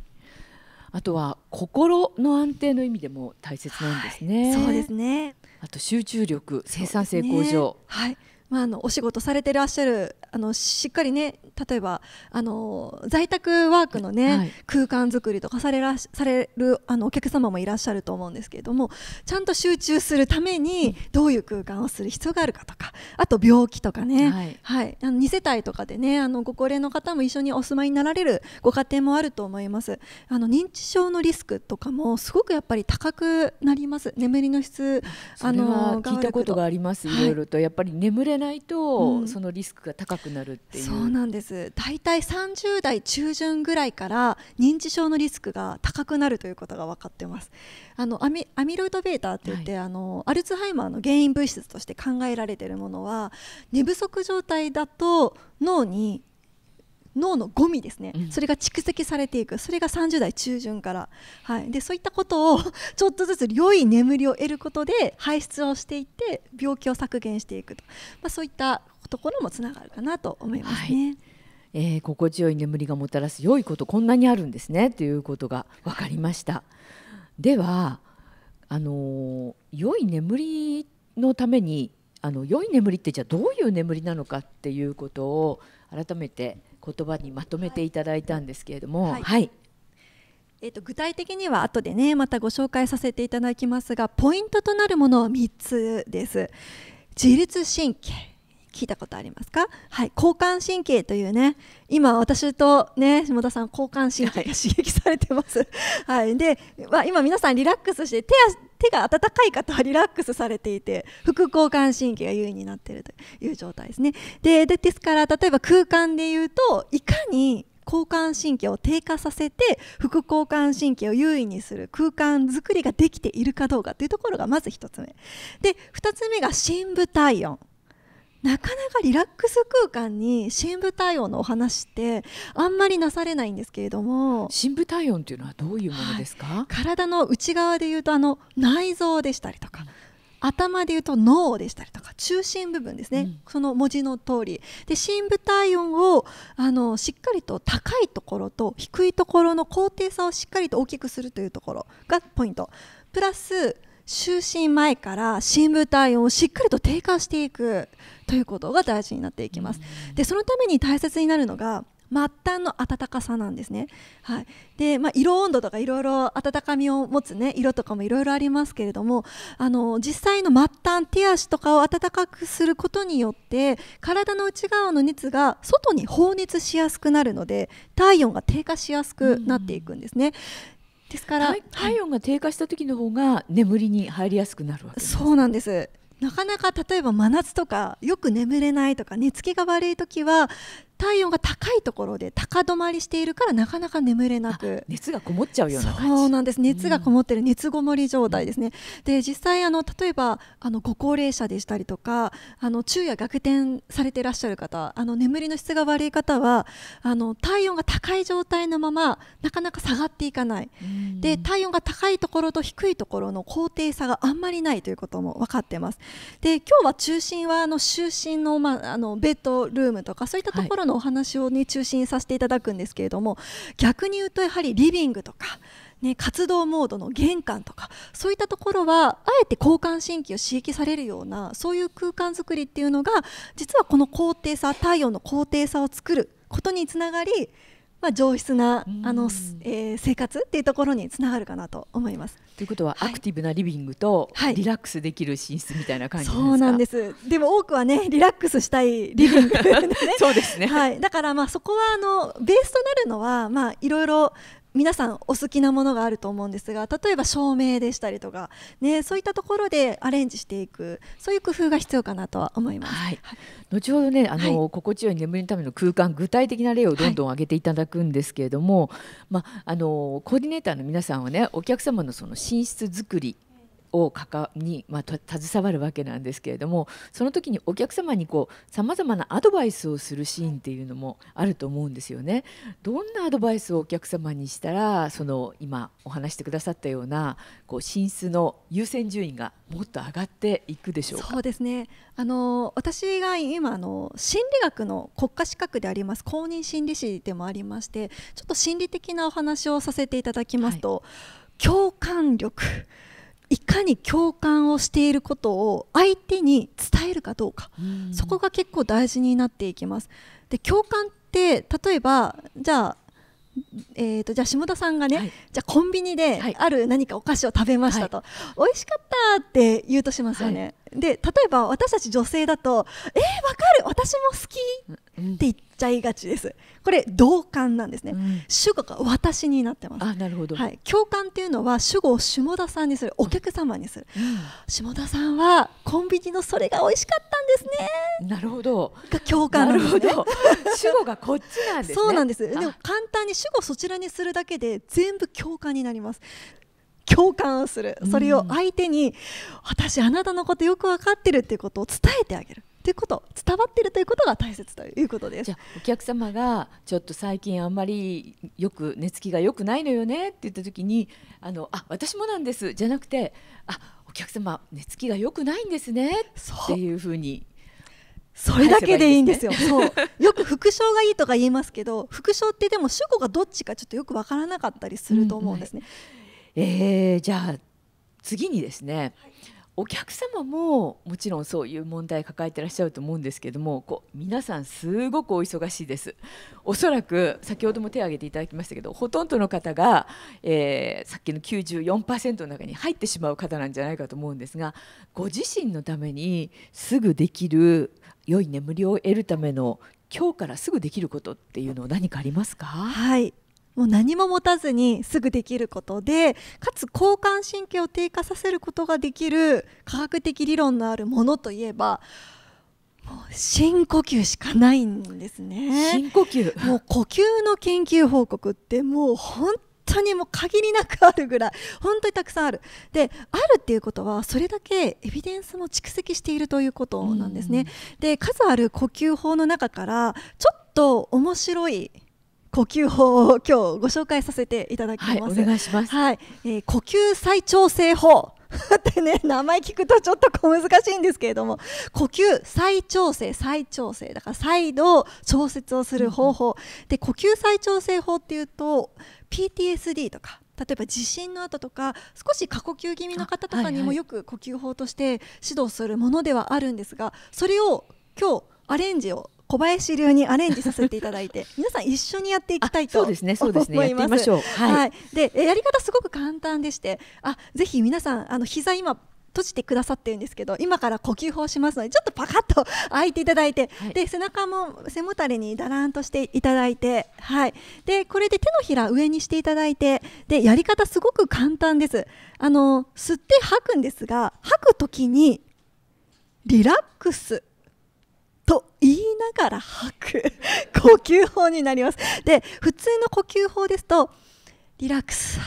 あとは心の安定の意味でも大切なんですね。はい、そうですねあと集中力生産性向上、ね、はい、まあ、あのお仕事されてらっしゃるあのしっかりね例えばあの在宅ワークのね、はい、空間作りとかされらされるあのお客様もいらっしゃると思うんですけれどもちゃんと集中するためにどういう空間をする必要があるかとかあと病気とかね、はい、はい、あの2世帯とかでねあのご高齢の方も一緒にお住まいになられるご家庭もあると思います。あの認知症のリスクとかもすごくやっぱり高くなります眠りの質あの聞いたことがあります、はい、ろいろとやっぱり眠れないと、うん、そのリスクが高くなるっていうそうなんです大体30代中旬ぐらいから認知症のリスクが高くなるということが分かってますあのアミアミロイド β って言って、はい、あのアルツハイマーの原因物質として考えられているものは寝不足状態だと脳に脳のゴミですね、うん、それが蓄積されていくそれが30代中旬から、はい、でそういったことを ちょっとずつ良い眠りを得ることで排出をしていって病気を削減していくと、まあ、そういったところもつながるかなと思いますね。はいえー、心地よい眠りがもたらす良いことこんなにあるんですねということが分かりました。ではあの良い眠りのためにあの良い眠りってじゃあどういう眠りなのかっていうことを改めて言葉にまとめていただいたんですけれども、はい、はい、えーと、具体的には後でねまたご紹介させていただきますがポイントとなるものは3つです。自律神経聞いたことありますか、はい、交感神経というね今私とね下田さん交感神経が刺激されてます、はいはい、で、まあ、今皆さんリラックスして手手が温かい方はリラックスされていて副交感神経が優位になっているという状態ですねでですから例えば空間でいうといかに交感神経を低下させて副交感神経を優位にする空間づくりができているかどうかというところがまず1つ目で2つ目が深部体温なかなかリラックス空間に深部体温のお話ってあんまりなされないんですけれども深部体温っていうのはどういうものですか、はい、体の内側でいうとあの内臓でしたりとか、頭でいうと脳でしたりとか中心部分ですね、うん、その文字の通りで深部体温をあのしっかりと高いところと低いところの高低差をしっかりと大きくするというところがポイントプラス就寝前から深部体温をしっかりと低下していくということが大事になっていきます。でそのために大切になるのが末端の暖かさなんですね。はい、で、まあ、色温度とかいろいろ温かみを持つ、ね、色とかもいろいろありますけれどもあの実際の末端手足とかを暖かくすることによって体の内側の熱が外に放熱しやすくなるので体温が低下しやすくなっていくんですね。うんですから、は体温が低下した時の方が眠りに入りやすくなるわけですそうなんですなかなか例えば真夏とかよく眠れないとか寝つきが悪い時は体温が高いところで高止まりしているからなかなか眠れなく熱がこもっちゃうようなそうなんです熱がこもってる熱こもり状態ですね、うん、で実際あの例えばあのご高齢者でしたりとかあの昼夜逆転されていらっしゃる方あの眠りの質が悪い方はあの体温が高い状態のままなかなか下がっていかない、うん、で体温が高いところと低いところの高低差があんまりないということも分かってますで今日は中心はあの就寝の,、まあ、あのベッドルームとかそういったところの、はいのお話を、ね、中心にさせていただくんですけれども逆に言うとやはりリビングとか、ね、活動モードの玄関とかそういったところはあえて交感神経を刺激されるようなそういう空間づくりっていうのが実はこの高低差体温の高低差を作ることにつながりまあ、上質な、あの、えー、生活っていうところにつながるかなと思います。ということは、アクティブなリビングとリラックスできる寝室みたいな感じですか、はい、そうなんですでも多くはねリラックスしたいリビング、ね、そうですね、はい、だからまあそこはあのベースとなるのは、まあ、いろいろ皆さんお好きなものがあると思うんですが例えば照明でしたりとか、ね、そういったところでアレンジしていくそういう工夫が必要かなとは思います、はい、後ほどねあの、はい、心地よい眠りのための空間具体的な例をどんどん挙げていただくんですけれども、はい、まあ、あのコーディネーターの皆さんはねお客様のその寝室作りをかかに、まあ、携わるわけなんですけれどもその時にお客様にさまざまなアドバイスをするシーンっていうのもあると思うんですよね。どんなアドバイスをお客様にしたらその今お話してくださったようなこう進出の優先順位がもっと上がっていくでしょうそうですねあの私が今あの心理学の国家資格であります公認心理師でもありましてちょっと心理的なお話をさせていただきますと、はい、共感力いかに共感をしていることを相手に伝えるかどうか、うそこが結構大事になっていきます。で共感って例えばじゃあえーと、じゃあ下田さんがね、はい、じゃあコンビニである何かお菓子を食べましたと、はい、美味しかったって言うとしますよね、はい、で例えば私たち女性だと「えー、わかる私も好き」って言っちゃいがちですこれ同感なんですね、うん、主語が私になってますあなるほど、はい、共感っていうのは主語を下田さんにするお客様にする、うん、下田さんはコンビニのそれが美味しかったんですねなるほどが共感な、ね、るほど主語がこっちなんです、ね、そうなんですでも簡単に主語そちらにするだけで全部共感になります共感をするそれを相手に、うん、私あなたのことよく分かってるっていうことを伝えてあげるということ伝わってるということが大切ということですじゃお客様がちょっと最近あんまりよく寝つきが良くないのよねって言った時にあのあ私もなんですじゃなくてあお客様寝つきが良くないんですねっていうふうにそれだけでいいんですよ。そうよく副賞がいいとか言いますけど、副賞ってでも主語がどっちかちょっとよくわからなかったりすると思うんですね。うんはい、えー、じゃあ次にですね、はいお客様ももちろんそういう問題抱えてらっしゃると思うんですけどもこう皆さんすごくお忙しいですおそらく先ほども手を挙げていただきましたけどほとんどの方が、えー、さっきの94%の中に入ってしまう方なんじゃないかと思うんですがご自身のためにすぐできる良い眠りを得るための今日からすぐできることっていうのは何かありますかはいもう何も持たずにすぐできることでかつ交感神経を低下させることができる科学的理論のあるものといえば深呼吸しかないんですね深呼吸もう呼吸の研究報告ってもう本当にもう限りなくあるぐらい本当にたくさんあるであるっていうことはそれだけエビデンスも蓄積しているということなんですね、で数ある呼吸法の中からちょっと面白い呼吸法を今日ご紹介させていただきます。はい、お願いします。はい、えー、呼吸再調整法。ってね名前聞くとちょっと小難しいんですけれども呼吸再調整再調整だから再度調節をする方法、うん、で呼吸再調整法っていうと PTSD とか例えば地震の後とか少し過呼吸気味の方とかにもよく呼吸法として指導するものではあるんですが、それを今日アレンジを小林流にアレンジさせていただいて 皆さん一緒にやっていきたいと思います。そうですね、ね、やましょう。はい、はい、でやり方すごく簡単でしてあぜひ皆さんあの膝今閉じてくださってるんですけど今から呼吸法しますのでちょっとパカッと 開いていただいて、はい、で背中も背もたれにだらんとしていただいて、はい、でこれで手のひら上にしていただいてでやり方すごく簡単ですあの吸って吐くんですが吐く時にリラックスと言いながら吐く 呼吸法になりますで普通の呼吸法ですとリラックス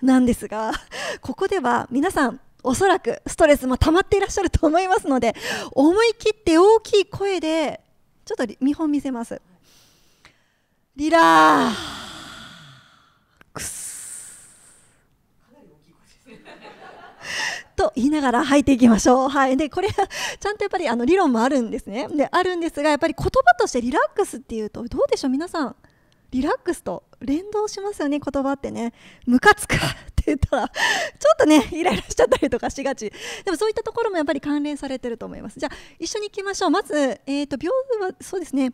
なんですが ここでは皆さんおそらくストレスも溜まっていらっしゃると思いますので思い切って大きい声でちょっと見本見せますリラーと言いながら入っていきましょう。はい、でこれはちゃんとやっぱりあの理論もあるんですねであるんですがやっぱり言葉としてリラックスっていうとどうでしょう皆さんリラックスと連動しますよね言葉ってねムカつくって言ったらちょっとねイライラしちゃったりとかしがちでもそういったところもやっぱり関連されてると思いますじゃあ一緒に行きましょうまず、えーと、秒数はそうですね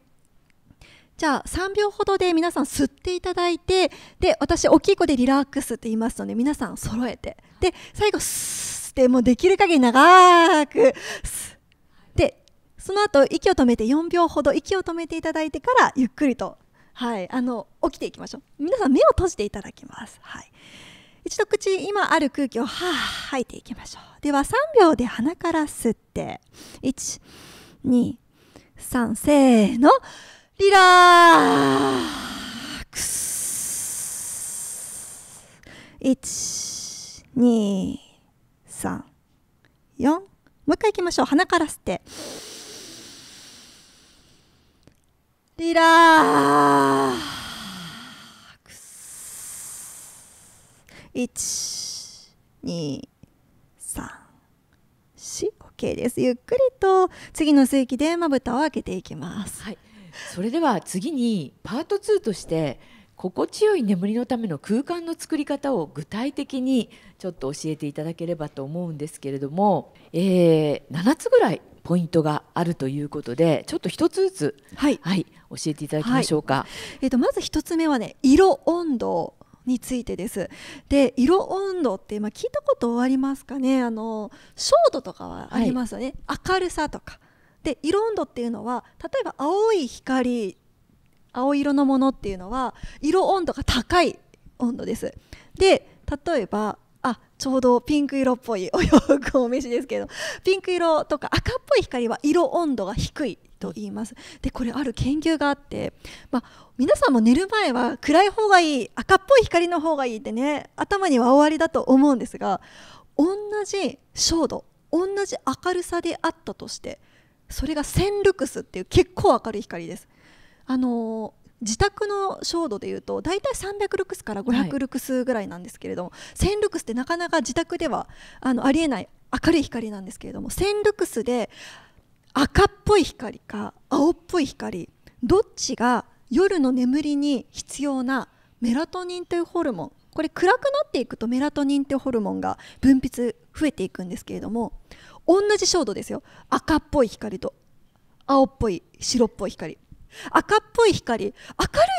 じゃあ3秒ほどで皆さん吸っていただいてで私大きい子でリラックスって言いますので皆さん揃えてで最後スーてもうできる限り長くでその後息を止めて4秒ほど息を止めていただいてからゆっくりと、はい、あの起きていきましょう皆さん目を閉じていただきます、はい、一度口今ある空気をはあ吐いていきましょうでは3秒で鼻から吸って123せーのリラックス1 2 3、4。もう一回いきましょう。鼻から吸って。リラックス。1、2、3、4。OK です。ゆっくりと次の水域でまぶたを開けていきます。はい。それでは次にパート2として心地よい眠りのための空間の作り方を具体的にちょっと教えていただければと思うんですけれども、えー、7つぐらいポイントがあるということでちょっと一つずつ、はい、はい、教えていただきましょうか。はい、えーと、まず1つ目はね色温度についてです。で、色温度って、まあ、聞いたことありますかね。あの、照度とかはありますよね。はい、明るさとか。で、色温度っていうのは、例えば青い光青色のものっていうのは色温度が高い温度ですで例えばあちょうどピンク色っぽいお洋服お召しですけどピンク色とか赤っぽい光は色温度が低いと言いますでこれある研究があって、まあ、皆さんも寝る前は暗い方がいい赤っぽい光の方がいいってね頭にはおありだと思うんですが同じ照度同じ明るさであったとしてそれがセンルクスっていう結構明るい光ですあの自宅の照度でいうと大体300ルクスから500ルクスぐらいなんですけれども、はい、1000ルクスってなかなか自宅ではあのありえない明るい光なんですけれども1000ルクスで赤っぽい光か青っぽい光どっちが夜の眠りに必要なメラトニンというホルモンこれ暗くなっていくとメラトニンというホルモンが分泌増えていくんですけれども同じ照度ですよ赤っぽい光と青っぽい白っぽい光赤っぽい光明る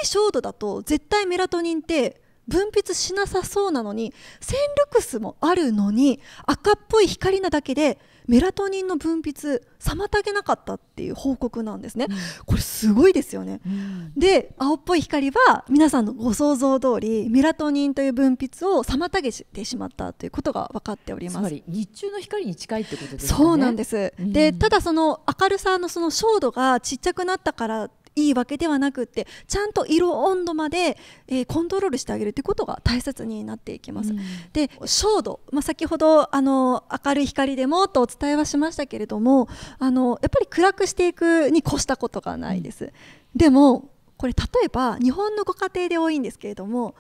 い照度だと絶対メラトニンって分泌しなさそうなのにセンルクスもあるのに赤っぽい光なだけでメラトニンの分泌妨げなかったっていう報告なんですね、うん、これすごいですよね、うん、で青っぽい光は皆さんのご想像通りメラトニンという分泌を妨げてしまったということが分かっております日中の光に近いってことですねそうなんです、うん、でただその明るさのその照度がちっちゃくなったからいいわけではなくってちゃんと色温度まで、えー、コントロールしてあげるってことが大切になっていきます。うん、で照度、まあ、先ほどあの明るい光でもとお伝えはしましたけれどもあのやっぱり暗くしていくに越したことがないです。うん、でもこれ例えば日本のご家庭で多いんですけれども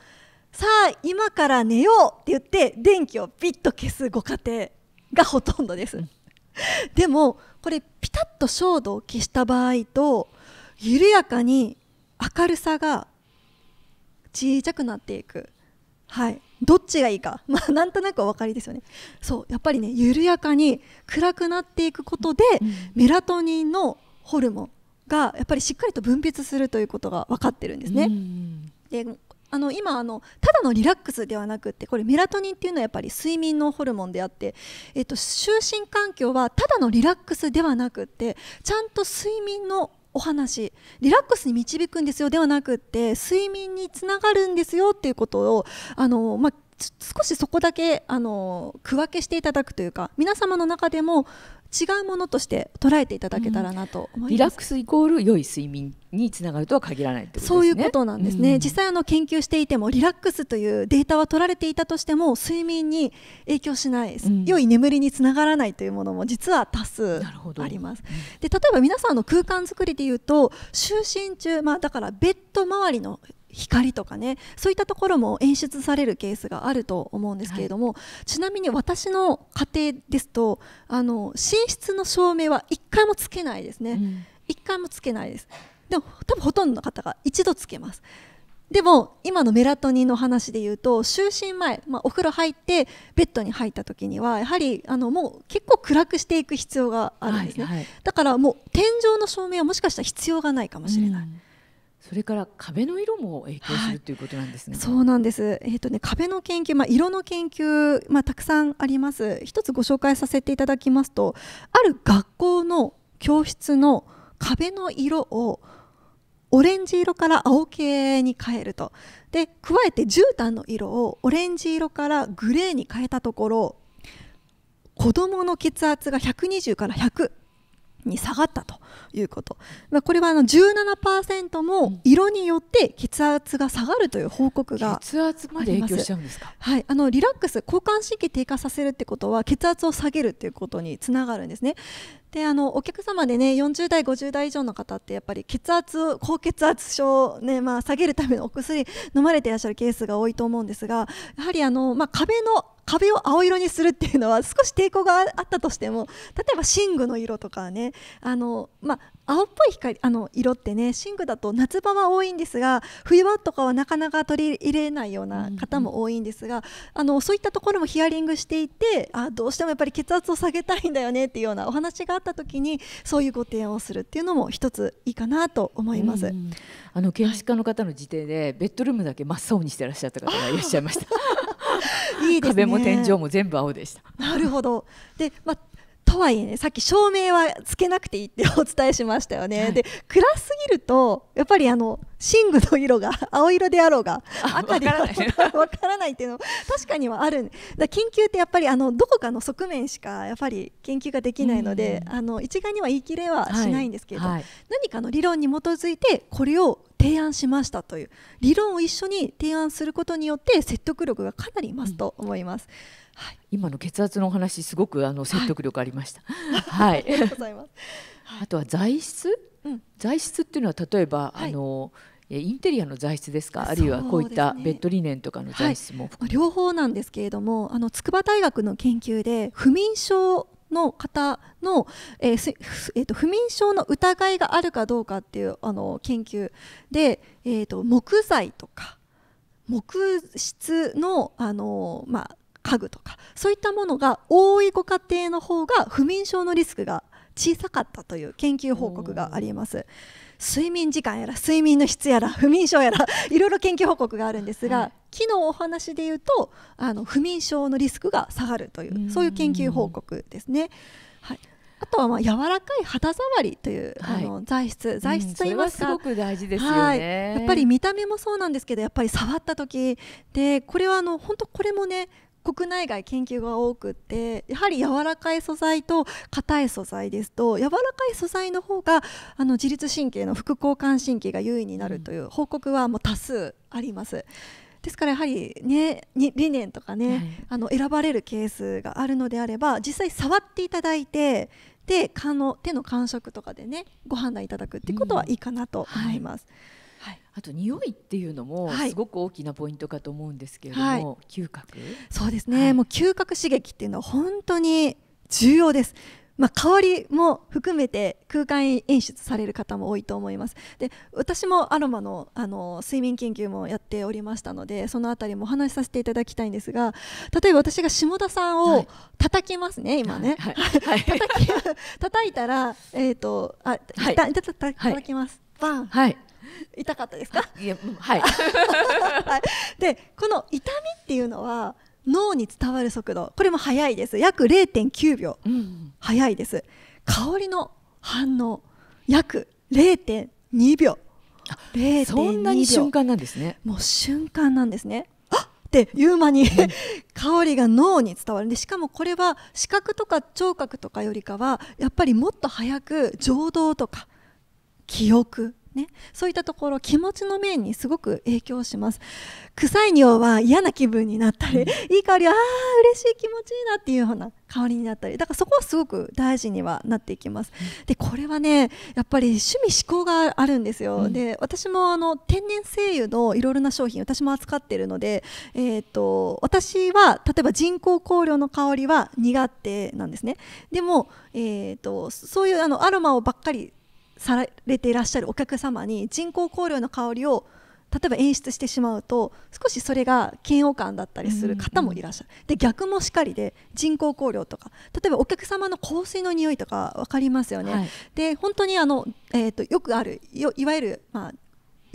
さあ今から寝ようって言って電気をピッと消すご家庭がほとんどです。でもこれピタッと照度を消した場合と緩やかに明るさが小さくなっていくはいどっちがいいか まあなんとなくお分かりですよねそうやっぱりね緩やかに暗くなっていくことで、うん、メラトニンのホルモンがやっぱりしっかりと分泌するということが分かってるんですね。うん、であの今あのただのリラックスではなくてこれメラトニンっていうのはやっぱり睡眠のホルモンであって、えっと、就寝環境はただのリラックスではなくてちゃんと睡眠のお話リラックスに導くんですよではなくって睡眠につながるんですよっていうことをあの、まあ、少しそこだけあの区分けしていただくというか皆様の中でも違うものとして捉えていただけたらなと、うん、リラックスイコール良い睡眠につながるとは限らない、ね、そういうことなんですね、うん、実際あの研究していてもリラックスというデータは取られていたとしても睡眠に影響しない、うん、良い眠りにつながらないというものも実は多数あります、で例えば皆さんの空間作りでいうと就寝中、まあ、だからベッド周りの光とかねそういったところも演出されるケースがあると思うんですけれども、はい、ちなみに私の家庭ですとあの寝室の照明は1回もつけないですね、うん、1回もつけないですでも多分ほとんどの方が一度つけますでも今のメラトニンの話で言うと就寝前、まあ、お風呂入ってベッドに入った時にはやはりあのもう結構暗くしていく必要があるんですね、はいはい、だからもう天井の照明はもしかしたら必要がないかもしれない、うんそれから壁の色も影響するということなんですね。はい、そうなんです。えっ、ー、とね壁の研究、まあ色の研究、まあたくさんあります。一つご紹介させていただきますと、ある学校の教室の壁の色をオレンジ色から青系に変えるとで加えて絨毯の色をオレンジ色からグレーに変えたところ子どもの血圧が120から100に下がったということ、まあ、これはあの17%も色によって血圧が下がるという報告が血圧まで影響しちゃうんですか、はい、あのリラックス交感神経低下させるってことは血圧を下げるっていうことにつながるんですねであのお客様でね40代50代以上の方ってやっぱり血圧高血圧症ねまあ、下げるためのお薬飲まれていらっしゃるケースが多いと思うんですがやはりあの、まあ、壁の壁を青色にするっていうのは少し抵抗があったとしても例えば寝具の色とかねあの、まあ、青っぽい光あの色ってね寝具だと夏場は多いんですが冬場とかはなかなか取り入れないような方も多いんですが、うんうん、あのそういったところもヒアリングしていてあどうしてもやっぱり血圧を下げたいんだよねっていうようなお話があった時にそういうご提案をするっていうのも一ついいかなと思います。うんあの建築家の方の自邸で、ベッドルームだけ真っ青にしてらっしゃった方がいらっしゃいました。いいですね、壁も天井も全部青でした。なるほどで、まあ、とはいえねさっき照明はつけなくていいって お伝えしましたよね、はい、で暗すぎるとやっぱりあの寝具の色が青色であろうが赤であろうがわからないっていうの確かにはあるだ研究ってやっぱりあのどこかの側面しかやっぱり研究ができないので、あの一概には言い切れはしないんですけれど、はいはい、何かの理論に基づいてこれを提案しましたという理論を一緒に提案することによって説得力がかなり増すと思います。うんはい、今の血圧のお話すごくあの説得力ありました。はい。あとは材質、うん、材質っていうのは例えば、はい、あのインテリアの材質ですかあるいはこういったベッドリネンとかの材質も、ねはい、両方なんですけれどもあの筑波大学の研究で不眠症の方の、えーえーと、不眠症の疑いがあるかどうかっていうあの研究で、えーと、と木材とか木質のあの、まあ、家具とかそういったものが多いご家庭の方が不眠症のリスクが小さかったという研究報告があります睡眠時間やら睡眠の質やら不眠症やら いろいろ研究報告があるんですが、はい、昨日お話で言うとあの不眠症のリスクが下がるというそういう研究報告ですね。はいあとはまあ柔らかい肌触りという、はい、あの材質材質と言いますか、うん、すごく大事ですよね、はい、やっぱり見た目もそうなんですけどやっぱり触った時でこれはあの本当これもね国内外研究が多くってやはり柔らかい素材と硬い素材ですと柔らかい素材の方があの自律神経の副交感神経が優位になるという報告はもう多数あります。ですからやはり、ね、理念とかね、はい、あの選ばれるケースがあるのであれば実際触っていただいてでの手の感触とかでねご判断いただくっていうことはいいかなと思います。うんはいあと匂いっていうのもすごく大きなポイントかと思うんですけれども、はい、嗅覚そうですね、はい、もう嗅覚刺激っていうのは本当に重要です。まあ、香りも含めて空間演出される方も多いと思いますで私もアロマのあの睡眠研究もやっておりましたのでその辺りもお話しさせていただきたいんですが例えば私が下田さんを叩きますね、はい、今ね、はいはい、叩き叩いたら、えーとあはい、たたた叩きます、はい、バン、はい 痛かったですかいやはい、はい、でこの痛みっていうのは脳に伝わる速度これも速いです約0.9秒、うん、速いです香りの反応約0.2秒0.2秒そんなに瞬間なんですねもう瞬間なんですねっていう間に、香りが脳に伝わるでしかもこれは視覚とか聴覚とかよりかはやっぱりもっと早く情動とか記憶ね、そういったところ気持ちの面にすごく影響します臭い匂いは嫌な気分になったり、うん、いい香りああ嬉しい気持ちいいなっていうような香りになったりだからそこはすごく大事にはなっていきます、うん、でこれはねやっぱり趣味思考があるんですよ、うん、で私もあの天然精油のいろいろな商品私も扱ってるので、えーと、と私は例えば人工香料の香りは苦手なんですねでも、えーとそういうあのアロマをばっかりされていらっしゃるお客様に人工香料の香りを例えば演出してしまうと少しそれが嫌悪感だったりする方もいらっしゃる、うんうん、で逆もしかりで人工香料とか例えばお客様の香水の匂いとか分かりますよね、はい、で本当にあの、えーと、よくあるよいわゆる、まあ、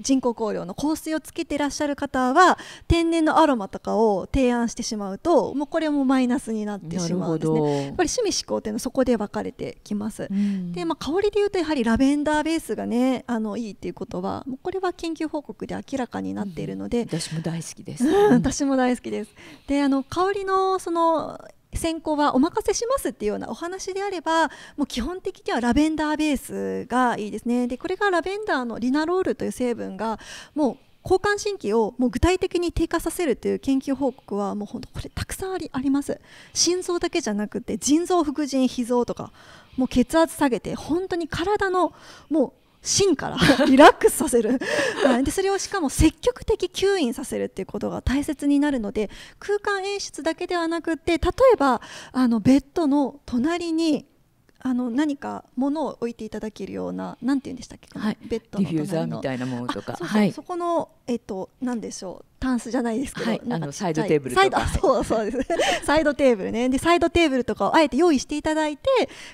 人工香料の香水をつけてらっしゃる方は天然のアロマとかを提案してしまうともうこれもマイナスになってしまうんですねやっぱり趣味思考っていうのはそこで分かれてきます、うん、で、まあ、香りでいうとやはりラベンダーベースがねあのいいっていうことはもうこれは研究報告で明らかになっているので、うん、私も大好きです、私も大好きですであの香りのその選考はお任せしますっていうようなお話であればもう基本的にはラベンダーベースがいいですねでこれがラベンダーのリナロールという成分がもう交感神経をもう具体的に低下させるという研究報告はもう本当これたくさんありあります心臓だけじゃなくて腎臓副腎脾臓とかもう血圧下げて本当に体のもう芯から リラックスさせる でそれをしかも積極的吸引させるっていうことが大切になるので空間演出だけではなくて例えばあのベッドの隣にあの何か物を置いていただけるようななんて言うんでしたっけ、はい、ベッドのディフューザーみたいなものとかはい、そこのえっ、ー、と何でしょうタンスじゃないですけど、はい、あのサイドテーブルとかそうそうです サイドテーブルねでサイドテーブルとかをあえて用意していただいて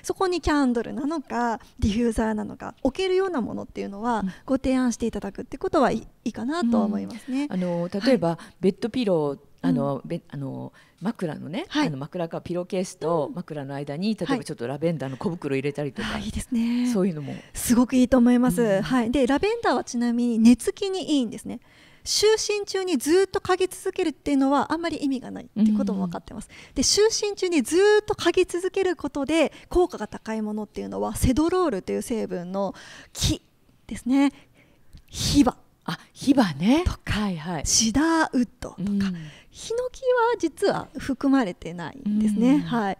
そこにキャンドルなのかディフューザーなのか置けるようなものっていうのは、ご提案していただくってことはいいかなと思いますね、うん、あの例えば、はい、ベッドピローあの、べあの枕のね、あの枕かピローケースと枕の間に例えばちょっとラベンダーの小袋入れたりとか、いいですねそういうのもすごくいいと思います、はいでラベンダーはちなみに寝つきにいいんですね就寝中にずっと嗅ぎ続けるっていうのはあんまり意味がないってことも分かってます、で就寝中にずっと嗅ぎ続けることで効果が高いものっていうのはセドロールという成分の木ですね火はあヒバねとか、はいはい、シダーウッドとか、うん、ヒノキは実は含まれてないんですね。うん、はい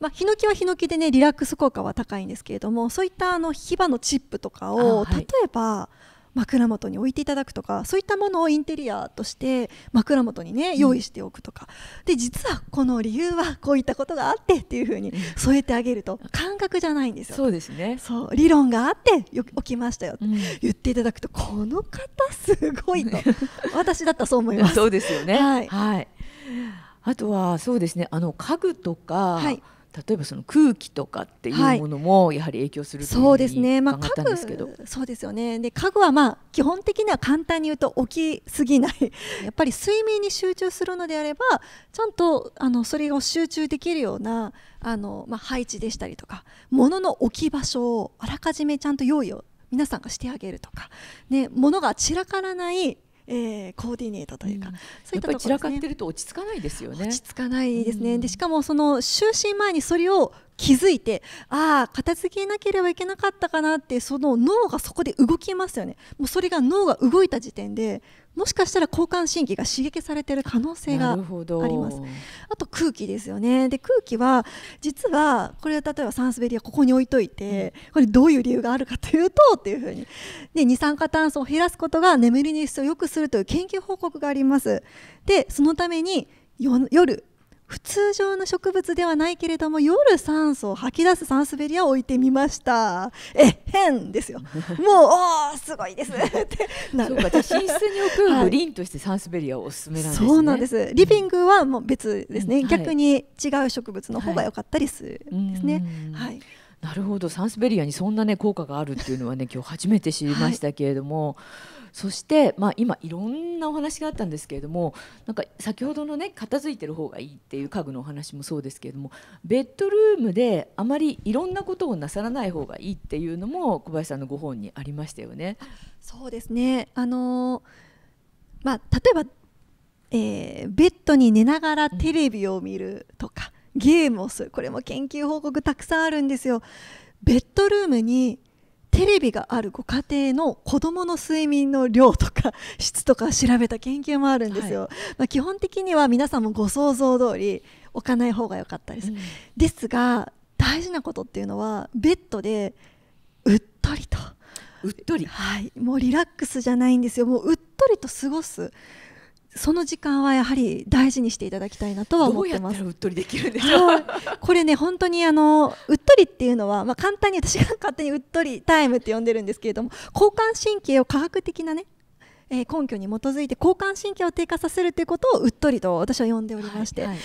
まあ、ヒノキはヒノキでねリラックス効果は高いんですけれどもそういったあのヒバのチップとかを、はい、例えば枕元に置いていただくとかそういったものをインテリアとして枕元にね用意しておくとか、うん、で実はこの理由はこういったことがあってっていうふうに添えてあげると感覚じゃないんですよ。そうですねそう理論があってよ起きましたよ、う言っていただくとこの方すごいと 私だったらそう思います。そうですよね、はい、はいあとはそうですねあの家具とか、はい、例えばその空気とかっていうものもやはり影響するというふうに、はい、そうですね、まあ、そうですよねで家具はまあ基本的には簡単に言うと起きすぎない やっぱり睡眠に集中するのであればちゃんとあのそれを集中できるようなあの、まあ、配置でしたりとか物の置き場所をあらかじめちゃんと用意を皆さんがしてあげるとか、ね、物が散らからないえー、コーディネートというか、うん、そういったところ、ね、散らかってると落ち着かないですよね。落ち着かないですね。でしかもその就寝前にそれを気づいてああ片付けなければいけなかったかなってその脳がそこで動きますよねもうそれが脳が動いた時点でもしかしたら交感神経が刺激されてる可能性がありますあと空気ですよねで空気は実はこれ例えばサンスベリアここに置いといて、うん、これどういう理由があるかというとっていうふうにで二酸化炭素を減らすことが眠りの質を良くするという研究報告がありますでそのために夜普通常の植物ではないけれども夜酸素を吐き出すサンスベリアを置いてみましたえ変ですよ もうおーすごいですってなるそうかじゃあ寝室に置くグリーンとしてサンスベリアをおすすめなんですね、はい、そうなんですリビングはもう別ですね、うん逆に違う植物の方が良かったりするんですね、はい、はいなるほどサンスベリアにそんなね効果があるっていうのはね 今日初めて知りましたけれども、はい、そして、まあ、今いろんなお話があったんですけれどもなんか先ほどのね片付いてる方がいいっていう家具のお話もそうですけれどもベッドルームであまりいろんなことをなさらない方がいいっていうのも小林さんのご本にありましたよね。そうですねあのまあ、例えば、えー、ベッドに寝ながらテレビを見るとか。うんゲームをするこれも研究報告たくさんあるんですよベッドルームにテレビがあるご家庭の子どもの睡眠の量とか 質とか調べた研究もあるんですよ、はい、まあ、基本的には皆さんもご想像通り置かない方が良かったです、うん、ですが大事なことっていうのはベッドでうっとりとうっとりはいもうリラックスじゃないんですよもううっとりと過ごすその時間はやはり大事にしていただきたいなとは思ってます。うっとりできるんでしょう、これね本当にあのうっとりっていうのはまあ簡単に私が勝手にうっとりタイムって呼んでるんですけれども交感神経を科学的なねえ根拠に基づいて交感神経を低下させるということをうっとりと私は呼んでおりまして、はいはい、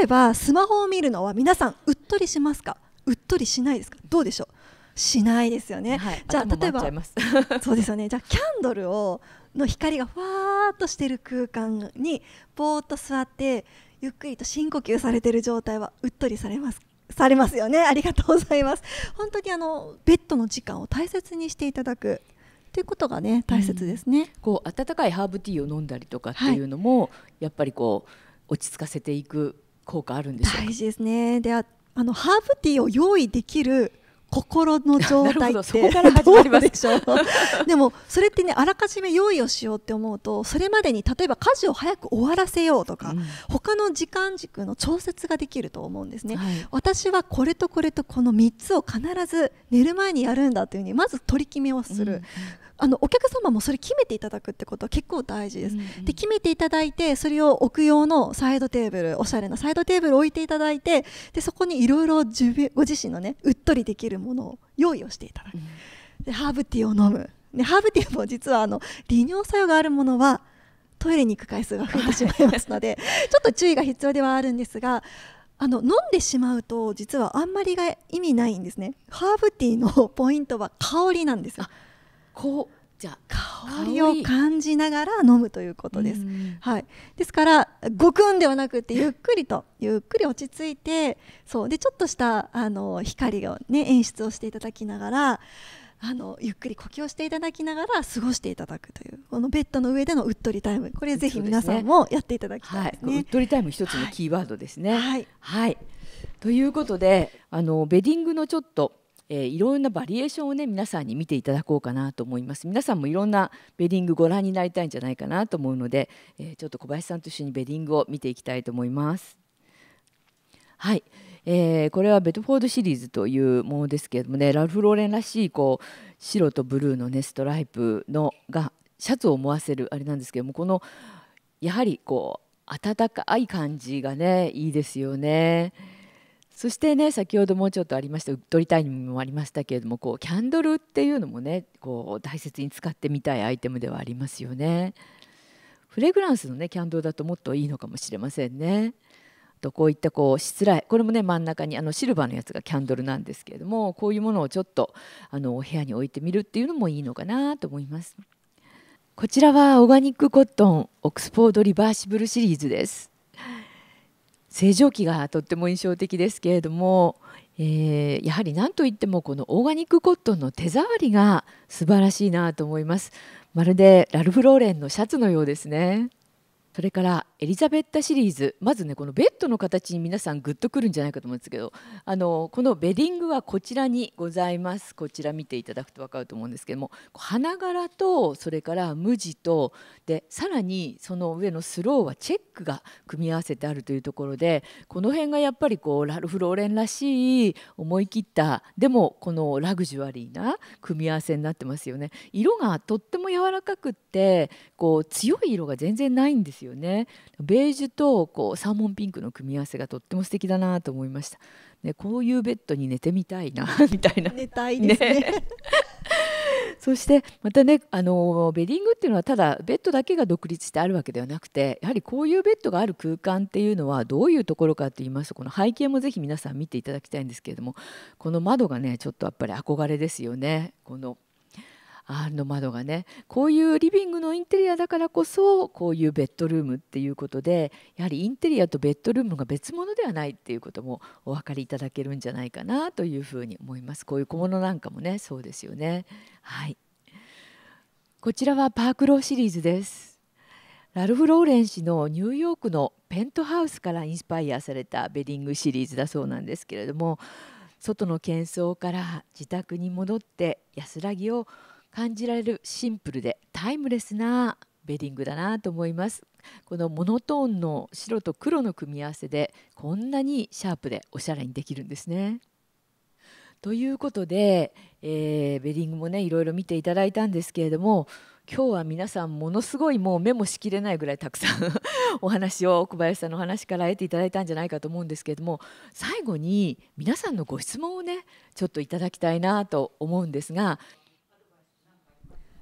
例えばスマホを見るのは皆さんうっとりしますかうっとりしないですかどうでしょうしないですよね、はい、じゃあ例えば そうですよねじゃあキャンドルをの光がふわーっとしてる空間にぼーっと座ってゆっくりと深呼吸されてる状態はうっとりされますされますよねありがとうございます本当にあのベッドの時間を大切にしていただくということがね大切ですね、うん、こう温かいハーブティーを飲んだりとかっていうのも、はい、やっぱりこう落ち着かせていく効果あるんでしょう大事ですねであのハーブティーを用意できる心の状態ってそこから始まりますでしょう でもそれってねあらかじめ用意をしようって思うとそれまでに例えば家事を早く終わらせようとか、うん、他の時間軸の調節ができると思うんですね、はい、私はこれとこれとこの3つを必ず寝る前にやるんだというふうにまず取り決めをする、うんあのお客様もそれ決めていただくってことは結構大事です、うんで決めていただいてそれを置く用のサイドテーブルおしゃれなサイドテーブルを置いていただいてでそこにいろいろご自身のねうっとりできるものを用意をしていただく、うん、でハーブティーを飲むでハーブティーも実はあの利尿作用があるものはトイレに行く回数が増えてしまいますので ちょっと注意が必要ではあるんですがあの飲んでしまうと実はあんまりが意味ないんですねハーブティーのポイントは香りなんですよこうじゃ香りを感じながら飲むということです、うん、はい、ですからごくんではなくてゆっくりとゆっくり落ち着いてそうでちょっとしたあの光を、ね、演出をしていただきながらあのゆっくり呼吸をしていただきながら過ごしていただくというこのベッドの上でのうっとりタイムこれぜひ皆さんもやっていただきたい、ねねはい、うっとりタイム一つのキーワードですね。はい、はい、ということであのベディングのちょっとえー、いろんなバリエーションをね皆さんに見ていただこうかなと思います皆さんもいろんなベディングご覧になりたいんじゃないかなと思うので、えー、ちょっと小林さんと一緒にベディングを見ていきたいと思いますはい、えー、これはベトフォードシリーズというものですけれどもねラルフ・ローレンらしいこう白とブルーのねストライプのがシャツを思わせるあれなんですけどもこのやはりこう温かい感じがねいいですよね。そしてね先ほどもうちょっとありました撮りたいにもありましたけれどもこうキャンドルっていうのもねこう大切に使ってみたいアイテムではありますよね。フレグランスのねキャンドルだともっといいのかもしれませんね。とこういったこうしつらいこれもね真ん中にあのシルバーのやつがキャンドルなんですけれどもこういうものをちょっとあのお部屋に置いてみるっていうのもいいのかなと思います。こちらはオーガニックコットンオックスフォードリバーシブルシリーズです。正常期がとっても印象的ですけれども、えー、やはり何といってもこのオーガニックコットンの手触りが素晴らしいなと思いますまるでラルフ・ローレンのシャツのようですねそれからエリザベッタシリーズまずねこのベッドの形に皆さんグッとくるんじゃないかと思うんですけどあのこのベディングはこちらにございますこちら見ていただくと分かると思うんですけども花柄とそれから無地とでさらにその上のスローはチェックが組み合わせてあるというところでこの辺がやっぱりこうラルフ・ローレンらしい思い切ったでもこのラグジュアリーな組み合わせになってますよね。色がとっても柔らかくってこう強い色が全然ないんですよね。ベージュとこうサーモンピンクの組み合わせがとっても素敵だなと思いました、ね、こういうベッドに寝てみたいな みたいな寝たいですねねそしてまたねあのベディングっていうのはただベッドだけが独立してあるわけではなくてやはりこういうベッドがある空間っていうのはどういうところかと言いますとこの背景もぜひ皆さん見ていただきたいんですけれどもこの窓がねちょっとやっぱり憧れですよねこのあの窓がねこういうリビングのインテリアだからこそこういうベッドルームっていうことでやはりインテリアとベッドルームが別物ではないっていうこともお分かりいただけるんじゃないかなというふうに思いますこういう小物なんかもねそうですよねはいこちらはパークローシリーズですラルフ・ローレン氏のニューヨークのペントハウスからインスパイアされたベリングシリーズだそうなんですけれども外の喧騒から自宅に戻って安らぎを感じられるシンプルでタイムレスなベディングだなと思いますこのモノトーンの白と黒の組み合わせでこんなにシャープでおしゃれにできるんですね。ということで、えー、ベディングもねいろいろ見ていただいたんですけれども今日は皆さんものすごいもうメモしきれないぐらいたくさん お話を奥林さんのお話から得ていただいたんじゃないかと思うんですけれども最後に皆さんのご質問をねちょっといただきたいなと思うんですが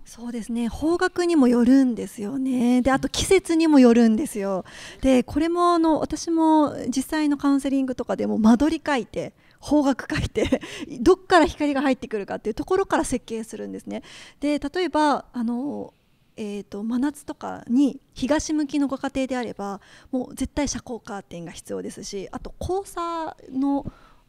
そうですね方角にもよるんですよねであと季節にもよるんですよでこれもあの私も実際のカウンセリングとかでも間取り書いて方角書いて どっから光が入ってくるかっていうところから設計するんですねで例えばあのえーと、真夏とかに東向きのご家庭であればもう絶対遮光カーテンが必要ですしあと交差の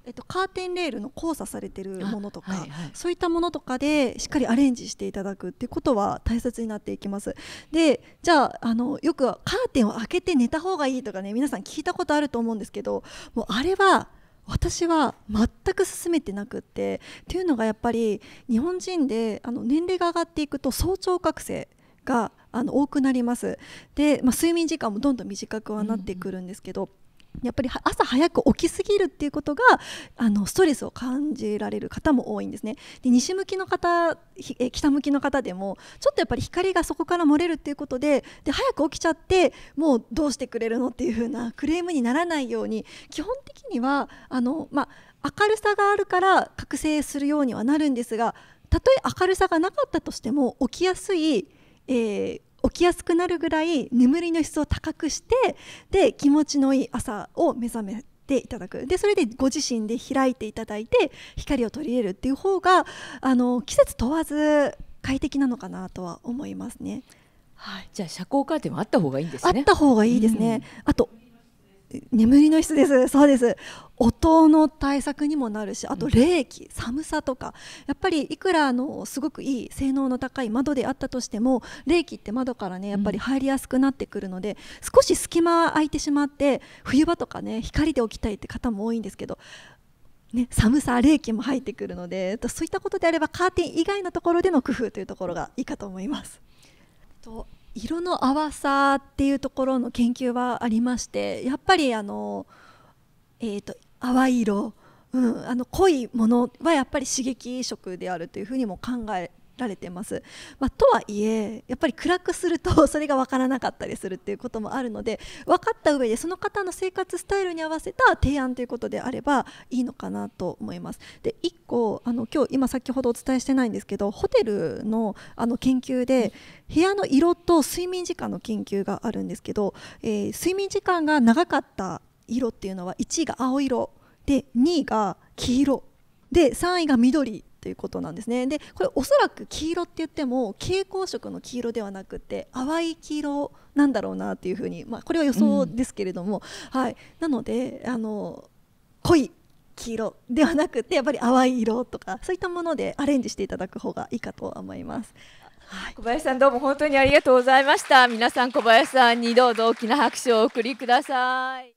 えっと、カーテンレールの交差されてるものとか、はいはい、そういったものとかでしっかりアレンジしていただくってことは大切になっていきますでじゃああのよくカーテンを開けて寝た方がいいとかね皆さん聞いたことあると思うんですけどもうあれは私は全く進めてなくってっていうのがやっぱり日本人であの年齢が上がっていくと早朝覚醒があの多くなりますで、まあ、睡眠時間もどんどん短くはなってくるんですけど、うんやっぱり朝早く起きすぎるっていうことがあのストレスを感じられる方も多いんですねで西向きの方北向きの方でもちょっとやっぱり光がそこから漏れるっていうことでで早く起きちゃってもうどうしてくれるのっていう風なクレームにならないように基本的にはあの、まあ、明るさがあるから覚醒するようにはなるんですがたとえ明るさがなかったとしても起きやすい、えー起きやすくなるぐらい眠りの質を高くしてで気持ちのいい朝を目覚めていただくでそれでご自身で開いていただいて光を取り入れるっていう方があの季節問わず快適なのかなとは思いますね。はい、じゃあ遮光カーテンはあった方がいいんですね。あった方がいいですね。うん、あと眠りの質ですそうです音の対策にもなるしあと冷気、寒さとかやっぱりいくらあのすごくいい性能の高い窓であったとしても冷気って窓からねやっぱり入りやすくなってくるので、少し隙間空いてしまって冬場とかね光で起きたいって方も多いんですけどね、寒さ、冷気も入ってくるのでそういったことであればカーテン以外のところでの工夫というところがいいかと思います。色の淡さっていうところの研究はありましてやっぱりあの、えーと、淡い色、うん、あの濃いものはやっぱり刺激色であるというふうにも考えられてます。まあ、とはいえやっぱり暗くすると それが分からなかったりするっていうこともあるので分かった上でその方の生活スタイルに合わせた提案ということであればいいのかなと思います。で1個あの今日今先ほどお伝えしてないんですけどホテルのあの研究で部屋の色と睡眠時間の研究があるんですけど、えー、睡眠時間が長かった色っていうのは1位が青色で2位が黄色で3位が緑ということなんですねでこれおそらく黄色って言っても蛍光色の黄色ではなくて淡い黄色なんだろうなっていうふうに、まあ、これは予想ですけれども、うん、はい、なのであの濃い黄色ではなくてやっぱり淡い色とかそういったものでアレンジしていただく方がいいかと思います。はい、小林さんどうも本当にありがとうございました皆さん小林さんにどうぞ大きな拍手をお送りください